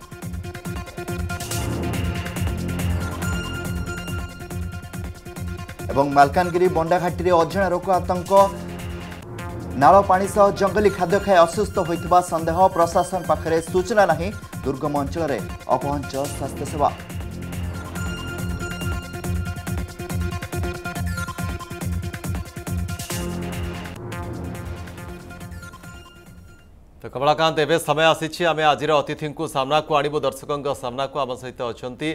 ଏବଂ ମାଲକାନଗିରି ବଣ୍ଡାଘାଟିରେ ଅଜଣା ରୋଗ ଆତଙ୍କ ନାଳ ପାଣି ସହ ଜଙ୍ଗଲୀ ଖାଦ୍ୟ ଖାଇ ଅସୁସ୍ଥ ହୋଇଥିବା ସନ୍ଦେହ ପ୍ରଶାସନ ପାଖରେ ସୂଚନା ନାହିଁ ଦୁର୍ଗମ ଅଞ୍ଚଳରେ ଅପହଞ୍ଚ ସ୍ୱାସ୍ଥ୍ୟସେବା ତ କମଳାକାନ୍ତ ଏବେ ସମୟ ଆସିଛି ଆମେ ଆଜିର ଅତିଥିଙ୍କୁ ସାମ୍ନାକୁ ଆଣିବୁ ଦର୍ଶକଙ୍କ ସାମ୍ନାକୁ ଆମ ସହିତ ଅଛନ୍ତି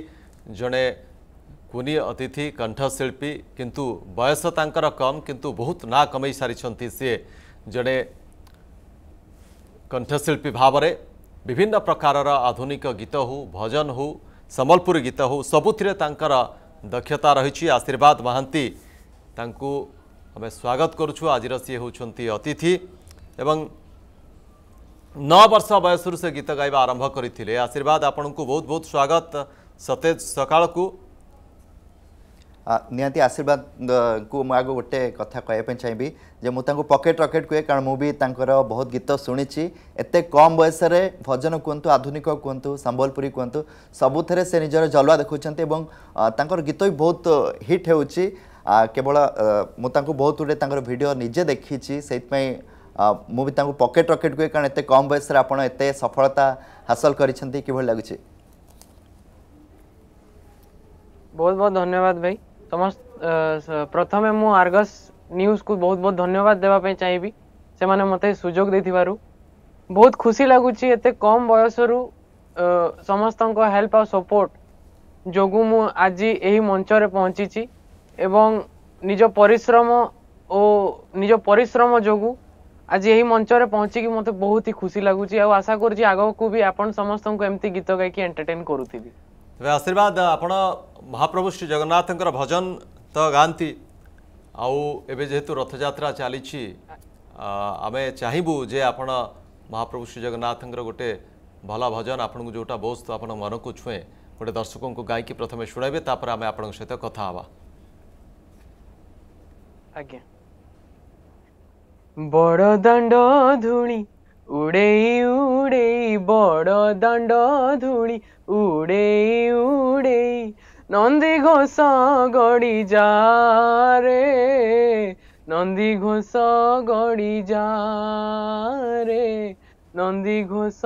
ଜଣେ कुनी अतिथि कंठशिल्पी किंतु बयस कम किंतु बहुत ना कमे सारी सी जड़े कंठशिल्पी भाव विभिन्न प्रकार आधुनिक गीत हो भजन हो समलपुरी गीत हो सबुति दक्षता रही आशीर्वाद महांती हमें स्वागत करुचु आज सी होती अतिथि एवं नौ वर्ष बयस गीत गाइवा आरंभ करते आशीर्वाद आपन को बहुत बहुत स्वागत सतेज सकाल को ନିହାତି ଆଶୀର୍ବାଦକୁ ମୁଁ ଆଗ ଗୋଟେ କଥା କହିବା ପାଇଁ ଚାହିଁବି ଯେ ମୁଁ ତାଙ୍କୁ ପକେଟ୍ ରକେଟ୍ କୁହେ କାରଣ ମୁଁ ବି ତାଙ୍କର ବହୁତ ଗୀତ ଶୁଣିଛି ଏତେ କମ୍ ବୟସରେ ଭଜନ କୁହନ୍ତୁ ଆଧୁନିକ କୁହନ୍ତୁ ସମ୍ବଲପୁରୀ କୁହନ୍ତୁ ସବୁଥିରେ ସେ ନିଜର ଜଲୱା ଦେଖାଉଛନ୍ତି ଏବଂ ତାଙ୍କର ଗୀତ ବି ବହୁତ ହିଟ୍ ହେଉଛି କେବଳ ମୁଁ ତାଙ୍କୁ ବହୁତ ଗୁଡ଼ିଏ ତାଙ୍କର ଭିଡ଼ିଓ ନିଜେ ଦେଖିଛି ସେଇଥିପାଇଁ ମୁଁ ବି ତାଙ୍କୁ ପକେଟ୍ ରକେଟ୍ କୁହେ କାରଣ ଏତେ କମ୍ ବୟସରେ ଆପଣ ଏତେ ସଫଳତା ହାସଲ କରିଛନ୍ତି କିଭଳି ଲାଗୁଛି ବହୁତ ବହୁତ ଧନ୍ୟବାଦ ଭାଇ ପ୍ରଥମେ ମୁଁ ଆର୍ଗସ୍ ନ୍ୟୁଜ୍କୁ ବହୁତ ବହୁତ ଧନ୍ୟବାଦ ଦେବା ପାଇଁ ଚାହିଁବି ସେମାନେ ମୋତେ ସୁଯୋଗ ଦେଇଥିବାରୁ ବହୁତ ଖୁସି ଲାଗୁଛି ଏତେ କମ୍ ବୟସରୁ ସମସ୍ତଙ୍କ ହେଲ୍ପ ଆଉ ସପୋର୍ଟ ଯୋଗୁଁ ମୁଁ ଆଜି ଏହି ମଞ୍ଚରେ ପହଞ୍ଚିଛି ଏବଂ ନିଜ ପରିଶ୍ରମ ଓ ନିଜ ପରିଶ୍ରମ ଯୋଗୁଁ ଆଜି ଏହି ମଞ୍ଚରେ ପହଞ୍ଚିକି ମୋତେ ବହୁତ ହି ଖୁସି ଲାଗୁଛି ଆଉ ଆଶା କରୁଛି ଆଗକୁ ବି ଆପଣ ସମସ୍ତଙ୍କୁ ଏମିତି ଗୀତ ଗାଇକି ଏଣ୍ଟରଟେନ୍ କରୁଥିବି ତେବେ ଆଶୀର୍ବାଦ ଆପଣ ମହାପ୍ରଭୁ ଶ୍ରୀ ଜଗନ୍ନାଥଙ୍କର ଭଜନ ତ ଗାଆନ୍ତି ଆଉ ଏବେ ଯେହେତୁ ରଥଯାତ୍ରା ଚାଲିଛି ଆମେ ଚାହିଁବୁ ଯେ ଆପଣ ମହାପ୍ରଭୁ ଶ୍ରୀ ଜଗନ୍ନାଥଙ୍କର ଗୋଟେ ଭଲ ଭଜନ ଆପଣଙ୍କୁ ଯେଉଁଟା ବହୁତ ଆପଣ ମନକୁ ଛୁଏଁ ଗୋଟେ ଦର୍ଶକଙ୍କୁ ଗାଇକି ପ୍ରଥମେ ଶୁଣାଇବେ ତାପରେ ଆମେ ଆପଣଙ୍କ ସହିତ କଥା ହେବା ଆଜ୍ଞା ବଡ଼ ଦାଣ୍ଡ ଧୂଳି ଉଡ଼େଇ ଉଡ଼େଇ ବଡ଼ ଦାଣ୍ଡ ଧୂଳି উড়ে উড়ে নন্দী ঘোষ গড়ি যা রে নন্দী ঘোষ গড়ি যা রে নন্দী ঘোষ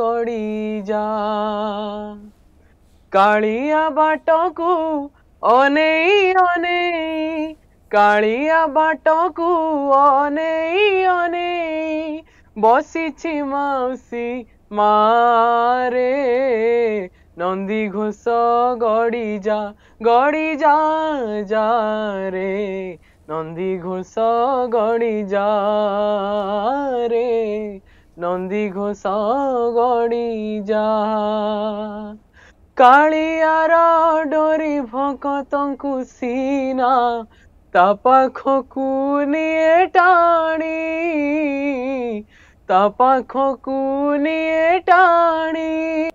গড়ি যা কালিয়া বাটকু অনেই অনেই কালিয়া বাটকু অনেই অনেই বসিছি মাউসী মারে নন্দী ঘোষ গড়ি যা গড়ি যা যা রে নন্দী ঘোষ গড়ি যা রে নন্দী ঘোষ গড়ি যা কালিয়ার ডোরি ভকতঙ্কু সিনা তা পাখকু নিয়ে টাণী तपाखो कूनी टाणी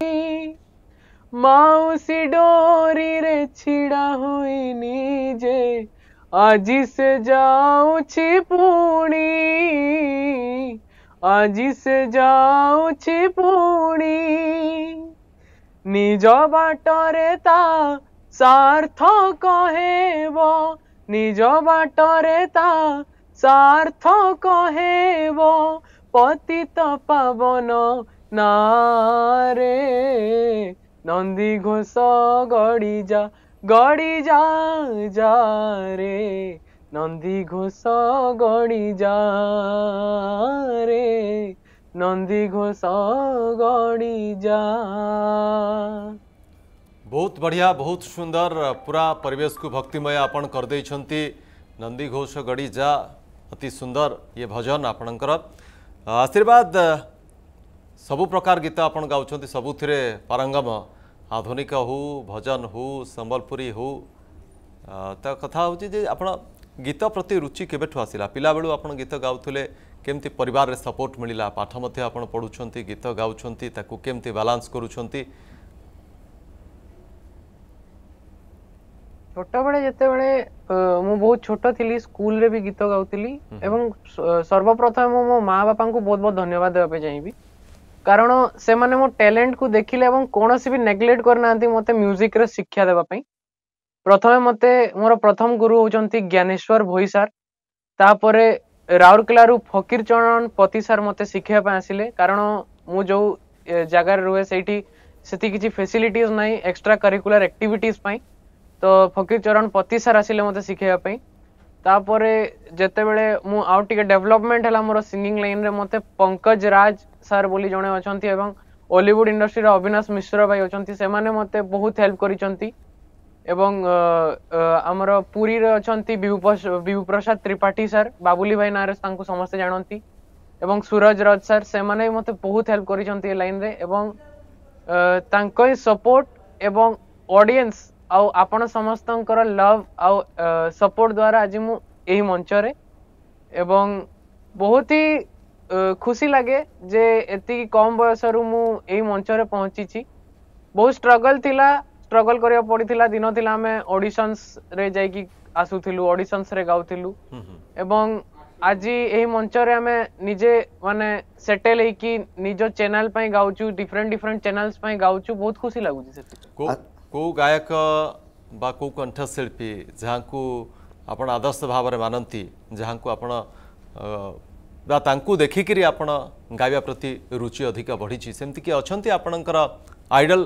माउसी डोरी रे छिड़ा हुई नीजे आज से जाऊं छिपूणी आज से जाऊं छिपूणी निज बाटरे ता सार्थ कहेब निज बाटरे ता सार्थ कहेब পতিত পাবন নারে নন্দী ঘোষ গড়ি যা গড়ি যা যা রে নন্দী ঘোষ গড়ি যা রে নন্দী ঘোষ গড়ি যা बहुत बढ़िया बहुत सुंदर पूरा परिवेश को भक्तिमय आपण करदे नंदी घोष गड़ी जा अति सुंदर ये भजन आपणकर ଆଶୀର୍ବାଦ ସବୁ ପ୍ରକାର ଗୀତ ଆପଣ ଗାଉଛନ୍ତି ସବୁଥିରେ ପାରଙ୍ଗମ ଆଧୁନିକ ହଉ ଭଜନ ହଉ ସମ୍ବଲପୁରୀ ହଉ ତ କଥା ହେଉଛି ଯେ ଆପଣ ଗୀତ ପ୍ରତି ରୁଚି କେବେଠୁ ଆସିଲା ପିଲାବେଳୁ ଆପଣ ଗୀତ ଗାଉଥିଲେ କେମିତି ପରିବାରରେ ସପୋର୍ଟ ମିଳିଲା ପାଠ ମଧ୍ୟ ଆପଣ ପଢ଼ୁଛନ୍ତି ଗୀତ ଗାଉଛନ୍ତି ତାକୁ କେମିତି ବାଲାନ୍ସ କରୁଛନ୍ତି ଛୋଟବେଳେ ଯେତେବେଳେ ମୁଁ ବହୁତ ଛୋଟ ଥିଲି ସ୍କୁଲରେ ବି ଗୀତ ଗାଉଥିଲି ଏବଂ ସର୍ବପ୍ରଥମ ମୋ ମା ବାପାଙ୍କୁ ବହୁତ ବହୁତ ଧନ୍ୟବାଦ ଦେବା ପାଇଁ ଚାହିଁବି କାରଣ ସେମାନେ ମୋ ଟ୍ୟାଲେଣ୍ଟକୁ ଦେଖିଲେ ଏବଂ କୌଣସି ବି ନେଗ୍ଲେକ୍ଟ କରିନାହାନ୍ତି ମୋତେ ମ୍ୟୁଜିକରେ ଶିକ୍ଷା ଦେବା ପାଇଁ ପ୍ରଥମେ ମୋତେ ମୋର ପ୍ରଥମ ଗୁରୁ ହେଉଛନ୍ତି ଜ୍ଞାନେଶ୍ୱର ଭୋଇ ସାର୍ ତାପରେ ରାଉରକେଲାରୁ ଫକୀର ଚରଣ ପତି ସାର୍ ମୋତେ ଶିଖିବା ପାଇଁ ଆସିଲେ କାରଣ ମୁଁ ଯେଉଁ ଜାଗାରେ ରୁହେ ସେଇଠି ସେତିକି କିଛି ଫେସିଲିଟିଜ୍ ନାହିଁ ଏକ୍ସଟ୍ରା କରିକୁଲାର ଆକ୍ଟିଭିଟିଜ୍ ପାଇଁ ତ ଫକୀର ଚରଣ ପତି ସାର୍ ଆସିଲେ ମୋତେ ଶିଖେଇବା ପାଇଁ ତାପରେ ଯେତେବେଳେ ମୁଁ ଆଉ ଟିକେ ଡେଭଲପମେଣ୍ଟ ହେଲା ମୋର ସିଙ୍ଗିଂ ଲାଇନ୍ରେ ମୋତେ ପଙ୍କଜ ରାଜ ସାର୍ ବୋଲି ଜଣେ ଅଛନ୍ତି ଏବଂ ଓଲିଉଡ ଇଣ୍ଡଷ୍ଟ୍ରିର ଅବିନାଶ ମିଶ୍ର ଭାଇ ଅଛନ୍ତି ସେମାନେ ମୋତେ ବହୁତ ହେଲ୍ପ କରିଛନ୍ତି ଏବଂ ଆମର ପୁରୀରେ ଅଛନ୍ତି ବିଭୁପ୍ରସାଦ ତ୍ରିପାଠୀ ସାର୍ ବାବୁଲି ଭାଇ ନାଁରେ ତାଙ୍କୁ ସମସ୍ତେ ଜାଣନ୍ତି ଏବଂ ସୁରଜ ରଜ ସାର୍ ସେମାନେ ବି ମୋତେ ବହୁତ ହେଲ୍ପ କରିଛନ୍ତି ଏ ଲାଇନ୍ରେ ଏବଂ ତାଙ୍କ ହିଁ ସପୋର୍ଟ ଏବଂ ଅଡ଼ିଏନ୍ସ ଆଉ ଆପଣ ସମସ୍ତଙ୍କର ଲଭ୍ ଆଉ ସପୋର୍ଟ ଦ୍ୱାରା ଆଜି ମୁଁ ଏହି ମଞ୍ଚରେ ଏବଂ ବହୁତ ହି ଖୁସି ଲାଗେ ଯେ ଏତିକି କମ୍ ବୟସରୁ ମୁଁ ଏହି ମଞ୍ଚରେ ପହଞ୍ଚିଛି ବହୁତ ଷ୍ଟ୍ରଗଲ୍ ଥିଲା ଷ୍ଟ୍ରଗଲ୍ କରିବାକୁ ପଡ଼ିଥିଲା ଦିନ ଥିଲା ଆମେ ଅଡ଼ିସନ୍ସରେ ଯାଇକି ଆସୁଥିଲୁ ଅଡ଼ିସନ୍ସରେ ଗାଉଥିଲୁ ଏବଂ ଆଜି ଏହି ମଞ୍ଚରେ ଆମେ ନିଜେ ମାନେ ସେଟେଲ୍ ହେଇକି ନିଜ ଚ୍ୟାନେଲ୍ ପାଇଁ ଗାଉଛୁ ଡିଫରେଣ୍ଟ ଡିଫରେଣ୍ଟ ଚ୍ୟାନେଲ୍ସ ପାଇଁ ଗାଉଛୁ ବହୁତ ଖୁସି ଲାଗୁଛି ସେଥିପାଇଁ को गायक को कंठशिल्पी जहाँ को आप आदर्श भाव में मानती जहाँ को आपड़ देखिक गाया प्रति रुचि अधिक बढ़ी सेमती किए अच्छा आपणकर आइडल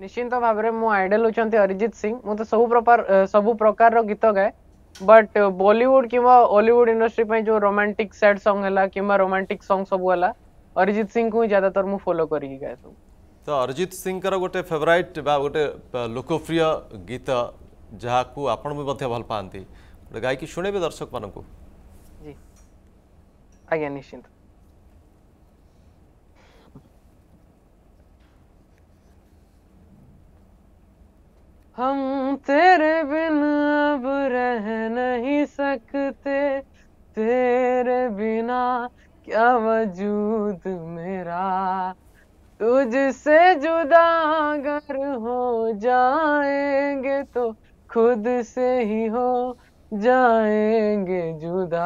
निश्चिंत भाव में मुडल होती अरिजित सिंह मुझे तो सब प्रकार सब प्रकार गीत गाए बट बॉलीवुड किलीवुड इंडस्ट्री पे जो रोमांटिक सैड सॉन्ग है कि रोमांटिक सॉन्ग सब है अरिजित सिंह को ज्यादातर मुझे फॉलो करी गाए सब तो अरिजित सिंह गोटे फेवरेट बा गोटे लोकप्रिय गीत जहाँ को आपण भी भल पाती गोटे गायक शुणे दर्शक मान को हम तेरे बिन अब रह नहीं सकते तेरे बिना क्या वजूद मेरा तुझसे जुदा अगर हो जाएंगे तो खुद से ही हो जाएंगे जुदा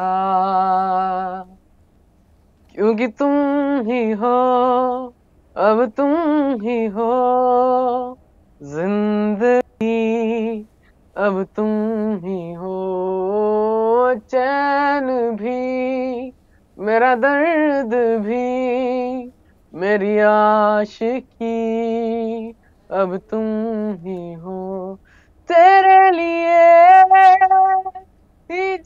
क्योंकि तुम ही हो अब तुम ही हो जिंदगी अब तुम ही हो चैन भी मेरा दर्द भी मेरी आश की अब तुम ही हो तेरे लिए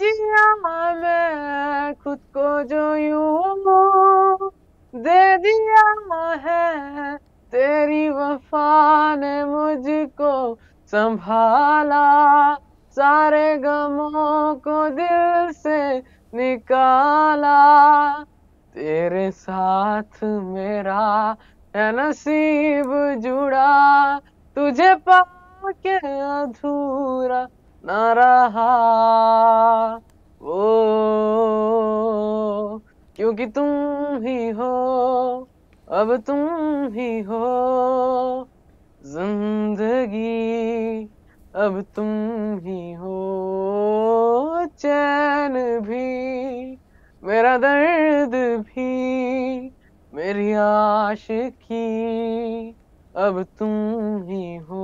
जिया मैं खुद को जो यू दे दिया है तेरी वफा ने मुझको संभाला सारे गमों को दिल से निकाला तेरे साथ मेरा नसीब जुड़ा तुझे पाके अधूरा न रहा वो क्योंकि तुम ही हो अब तुम ही हो जिंदगी अब तुम ही हो चैन भी मेरा दर्द भी मेरी आश की अब तुम ही हो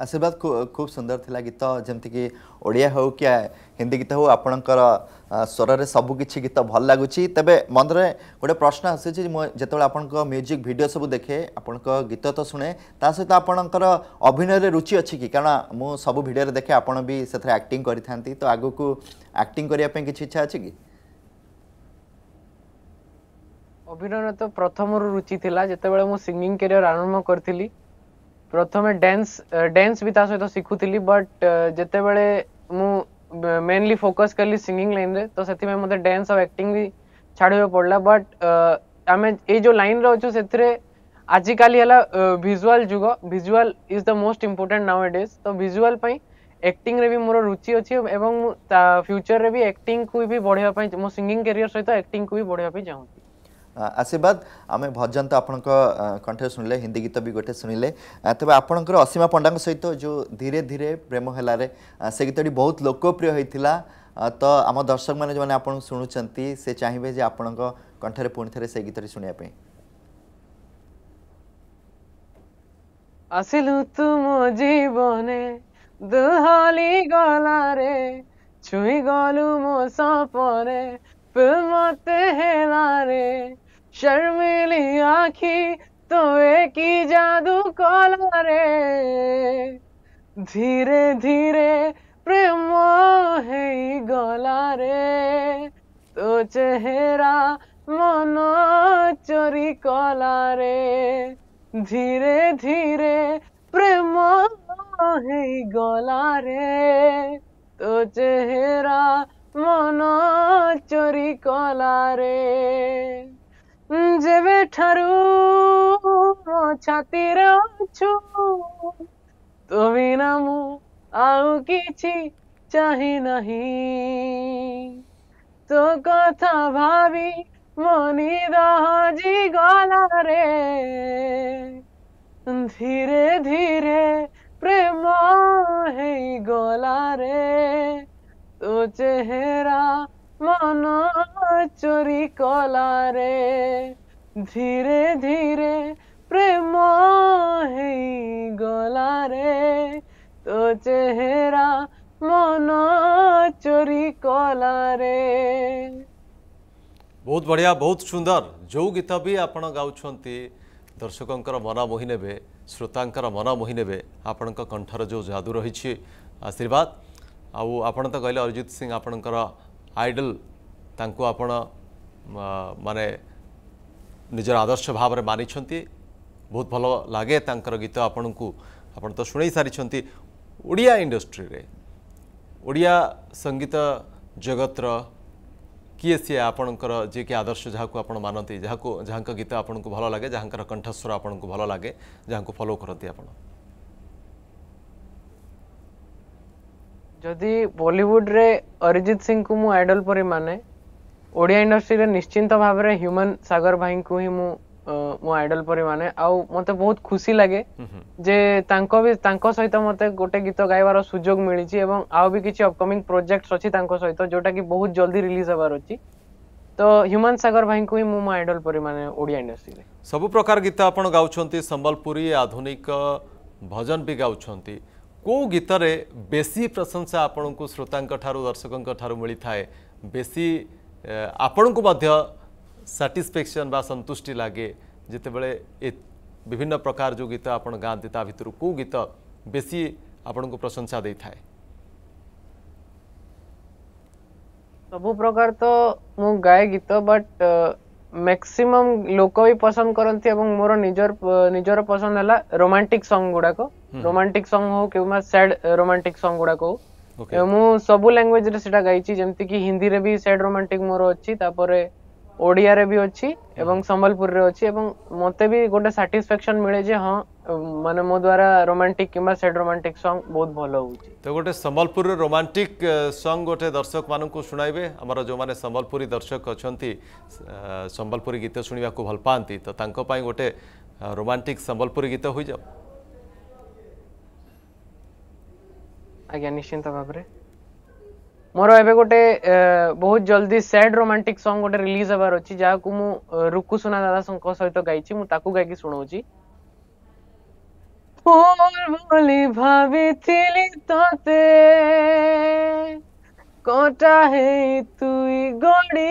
आशीर्वाद खूब सुंदर थिला गीत जमती ओडिया हो कि हिंदी गीत हो आपणकर ସ୍ୱରରେ ସବୁକିଛି ଗୀତ ଭଲ ଲାଗୁଛି ତେବେ ମନରେ ଗୋଟେ ପ୍ରଶ୍ନ ଆସୁଛି ମୁଁ ଯେତେବେଳେ ଆପଣଙ୍କ ମ୍ୟୁଜିକ୍ ଭିଡ଼ିଓ ସବୁ ଦେଖେ ଆପଣଙ୍କ ଗୀତ ତ ଶୁଣେ ତା ସହିତ ଆପଣଙ୍କର ଅଭିନୟରେ ରୁଚି ଅଛି କି କାରଣ ମୁଁ ସବୁ ଭିଡ଼ିଓରେ ଦେଖେ ଆପଣ ବି ସେଥିରେ ଆକ୍ଟିଂ କରିଥାନ୍ତି ତ ଆଗକୁ ଆକ୍ଟିଂ କରିବା ପାଇଁ କିଛି ଇଚ୍ଛା ଅଛି କି ଅଭିନୟରେ ତ ପ୍ରଥମରୁ ରୁଚି ଥିଲା ଯେତେବେଳେ ମୁଁ ସିଙ୍ଗିଂ କ୍ୟାରିୟର ଆରମ୍ଭ କରିଥିଲି પ્રથમે ડાન્સ ડાન્સ બી તા સો તો સિકુ તલી બટ જેતે બળે મુ મેઈનલી ફોકસ કલી સિંગિંગ લાઈન રે તો સતી મે મત ડાન્સ ઓર એક્ટિંગ ભી છાડે પોડલા બટ આમ એ જો લાઈન રહો છું સતરે આજકાલી હલા વિઝ્યુઅલ યુગ visual is the most important now અડેસ તો વિઝ્યુઅલ પઈ એક્ટિંગ રે ભી મોરો રુચિ હોચી એવંગ તા ફ્યુચર રે ભી એક્ટિંગ કુ ભી બઢવા પઈ મો સિંગિંગ કેરિયર સઈ તો એક્ટિંગ કુ ભી બઢવા પઈ જાઉં છું आशीर्वाद आम भजन तो आपण कंठ शुणिले हिंदी गीत भी गोटे शुणिले तेज आपणकर असीमा पंडा सहित जो धीरे धीरे प्रेम हेलारे से गीत बहुत लोकप्रिय होता ତ ଆମ ଦର୍ଶକମାନେ ଯେଉଁମାନେ ଆପଣଙ୍କୁ ଶୁଣୁଛନ୍ତି ସେ ଚାହିଁବେ ଯେ ଆପଣଙ୍କ କଣ୍ଠରେ ପୁଣି ଥରେ ସେ ଗୀତଟି ଶୁଣିବା ପାଇଁ ଆସିଲୁ ତୁ ମୋ ଜୀବନେ ଦୁହଲି ଗଲାରେ ଛୁଇଁ ଗଲୁ ମୋ ସପନେ फिल्माते हैं नारे शर्मिली आखी तो एक ही जादू को लारे धीरे धीरे प्रेम है गोला रे तो चेहरा मनो चोरी कोला रे धीरे धीरे प्रेम है गोला रे तो चेहरा মন চরি কলারে যেবে ঠারু ছাতির ଛୁ তুমি না ମୁଁ ଆଉ କିଛି ଚାହିଁ ନାହିଁ ତୋ କଥା ଭାବି ମୋ ନିଦ ହଜିଗଲା ରେ ଧୀରେ ଧୀରେ চেহেরা মন চুরি কলারে ধীরে ধীরে প্রেম হেই গলারে তো চেহেরা মন চুরি কলারে ବହୁତ ବଢ଼ିଆ ବହୁତ ସୁନ୍ଦର ଯେଉଁ ଗୀତ ବି ଆପଣ ଗାଉଛନ୍ତି ଦର୍ଶକଙ୍କର ମନ ମୋହି ନେବେ ଶ୍ରୋତାଙ୍କର ମନ ମୋହି ନେବେ ଆପଣଙ୍କ କଣ୍ଠର ଯେଉଁ ଯାଦୁ ରହିଛି ଆଶୀର୍ବାଦ ଆଉ ଆପଣ ତ କହିଲେ ଅରିଜିତ ସିଂ ଆପଣଙ୍କର ଆଇଡଲ ତାଙ୍କୁ ଆପଣ ମାନେ ନିଜର ଆଦର୍ଶ ଭାବରେ ମାନିଛନ୍ତି ବହୁତ ଭଲ ଲାଗେ ତାଙ୍କର ଗୀତ ଆପଣଙ୍କୁ ଆପଣ ତ ଶୁଣେଇ ସାରିଛନ୍ତି ଓଡ଼ିଆ ଇଣ୍ଡଷ୍ଟ୍ରିରେ ଓଡ଼ିଆ ସଙ୍ଗୀତ ଜଗତର କିଏ ସିଏ ଆପଣଙ୍କର ଯିଏକି ଆଦର୍ଶ ଯାହାକୁ ଆପଣ ମାନନ୍ତି ଯାହାକୁ ଯାହାଙ୍କ ଗୀତ ଆପଣଙ୍କୁ ଭଲ ଲାଗେ ଯାହାଙ୍କର କଣ୍ଠସ୍ୱର ଆପଣଙ୍କୁ ଭଲ ଲାଗେ ଯାହାଙ୍କୁ ଫଲୋ କରନ୍ତି ଆପଣ जदि बॉलीवुड रे अरिजित सिंह को मु आइडल पर माने ओडिया इंडस्ट्री रे निश्चिंत भाव रे ह्यूमन सागर भाई को ही मु मु आइडल पर माने आउ मते बहुत खुशी लागे हम्म, हम्म। जे तांको भी तांको सहित मते गोटे गीत गाइबार सुजोग मिली छि एवं आउ भी किछ अपकमिंग प्रोजेक्ट अछि तांको सहित जोटा कि बहुत जल्दी रिलीज हबार अछि तो ह्यूमन सागर भाई को ही मु आइडल पर माने ओडिया इंडस्ट्री रे सब प्रकार गीत आपण गाउछंती संबलपुरी आधुनिक भजन भी गाउछंती कौ गीत बेसी प्रशंसा आपण को श्रोता दर्शकों ठार मिली थाए बेसी आपण को मध्य साटिस्फेक्शन सन्तुष्टि लगे जिते बड़े विभिन्न प्रकार जो गीत आप गाँव ताकि को गीत बेसी आपण को प्रशंसा दे थाए सब प्रकार तो मु गाए गीत बट मैक्सिमम लोक भी पसंद करती मोर निजर निजर पसंद है रोमांटिक संग गुड़ाक ରୋମାଣ୍ଟିକ ସଙ୍ଗ ହଉ କିମ୍ବା ସ୍ୟାଡ୍ ରୋମାଣ୍ଟିକ ସଙ୍ଗ ଗୁଡାକ ହଉ ମୁଁ ସବୁ ଲାଙ୍ଗୁଏଜରେ ସେଟା ଗାଇଛି ଯେମିତି କି ହିନ୍ଦୀରେ ବି ସ୍ୟାଡ୍ ରୋମାଣ୍ଟିକ ମୋର ଅଛି ତାପରେ ଓଡ଼ିଆରେ ବି ଅଛି ଏବଂ ସମ୍ବଲପୁରରେ ଅଛି ଏବଂ ମୋତେ ବି ଗୋଟେ ସାଟିସ୍ଫାକ୍ସନ ମିଳେ ଯେ ହଁ ମାନେ ମୋ ଦ୍ୱାରା ରୋମାଣ୍ଟିକ କିମ୍ବା ସ୍ୟାଡ୍ ରୋମାଣ୍ଟିକ ସଙ୍ଗ ବହୁତ ଭଲ ହେଉଛି ତ ଗୋଟେ ସମ୍ବଲପୁରର ରୋମାଣ୍ଟିକ ସଙ୍ଗ ଗୋଟେ ଦର୍ଶକମାନଙ୍କୁ ଶୁଣାଇବେ ଆମର ଯେଉଁମାନେ ସମ୍ବଲପୁରୀ ଦର୍ଶକ ଅଛନ୍ତି ସମ୍ବଲପୁରୀ ଗୀତ ଶୁଣିବାକୁ ଭଲ ପାଆନ୍ତି ତ ତାଙ୍କ ପାଇଁ ଗୋଟେ ରୋମାଣ୍ଟିକ ସମ୍ବଲପୁରୀ ଗୀତ ହୋଇଯାଉ आज्ञा निश्चिंत भाव मोर एवं गोटे बहुत जल्दी सैड रोमांटिक संग गोटे रिलीज हबार अच्छी जहाँ को मु रुकु सुना दादा संक सहित गाई मुझे गायकी शुणी भावी ते कटा है तु गड़ी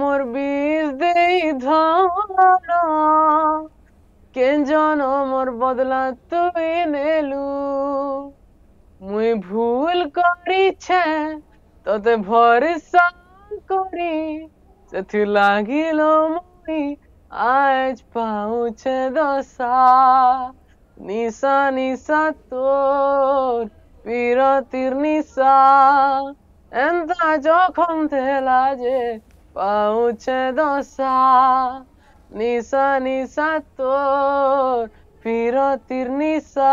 मोर बीज दे धाना কেন জন মোর বদলা তুই নেলু মুই ভুল করিছে তোতে ভরসা করি সেথি লাগিল মুই আজ পাউছে দশা নিশা নিশা তোর বিরতির নিশা এন্তা জখম থেলা যে পাউছে দশা নিশা নিশা তোর ফিরতির নিশা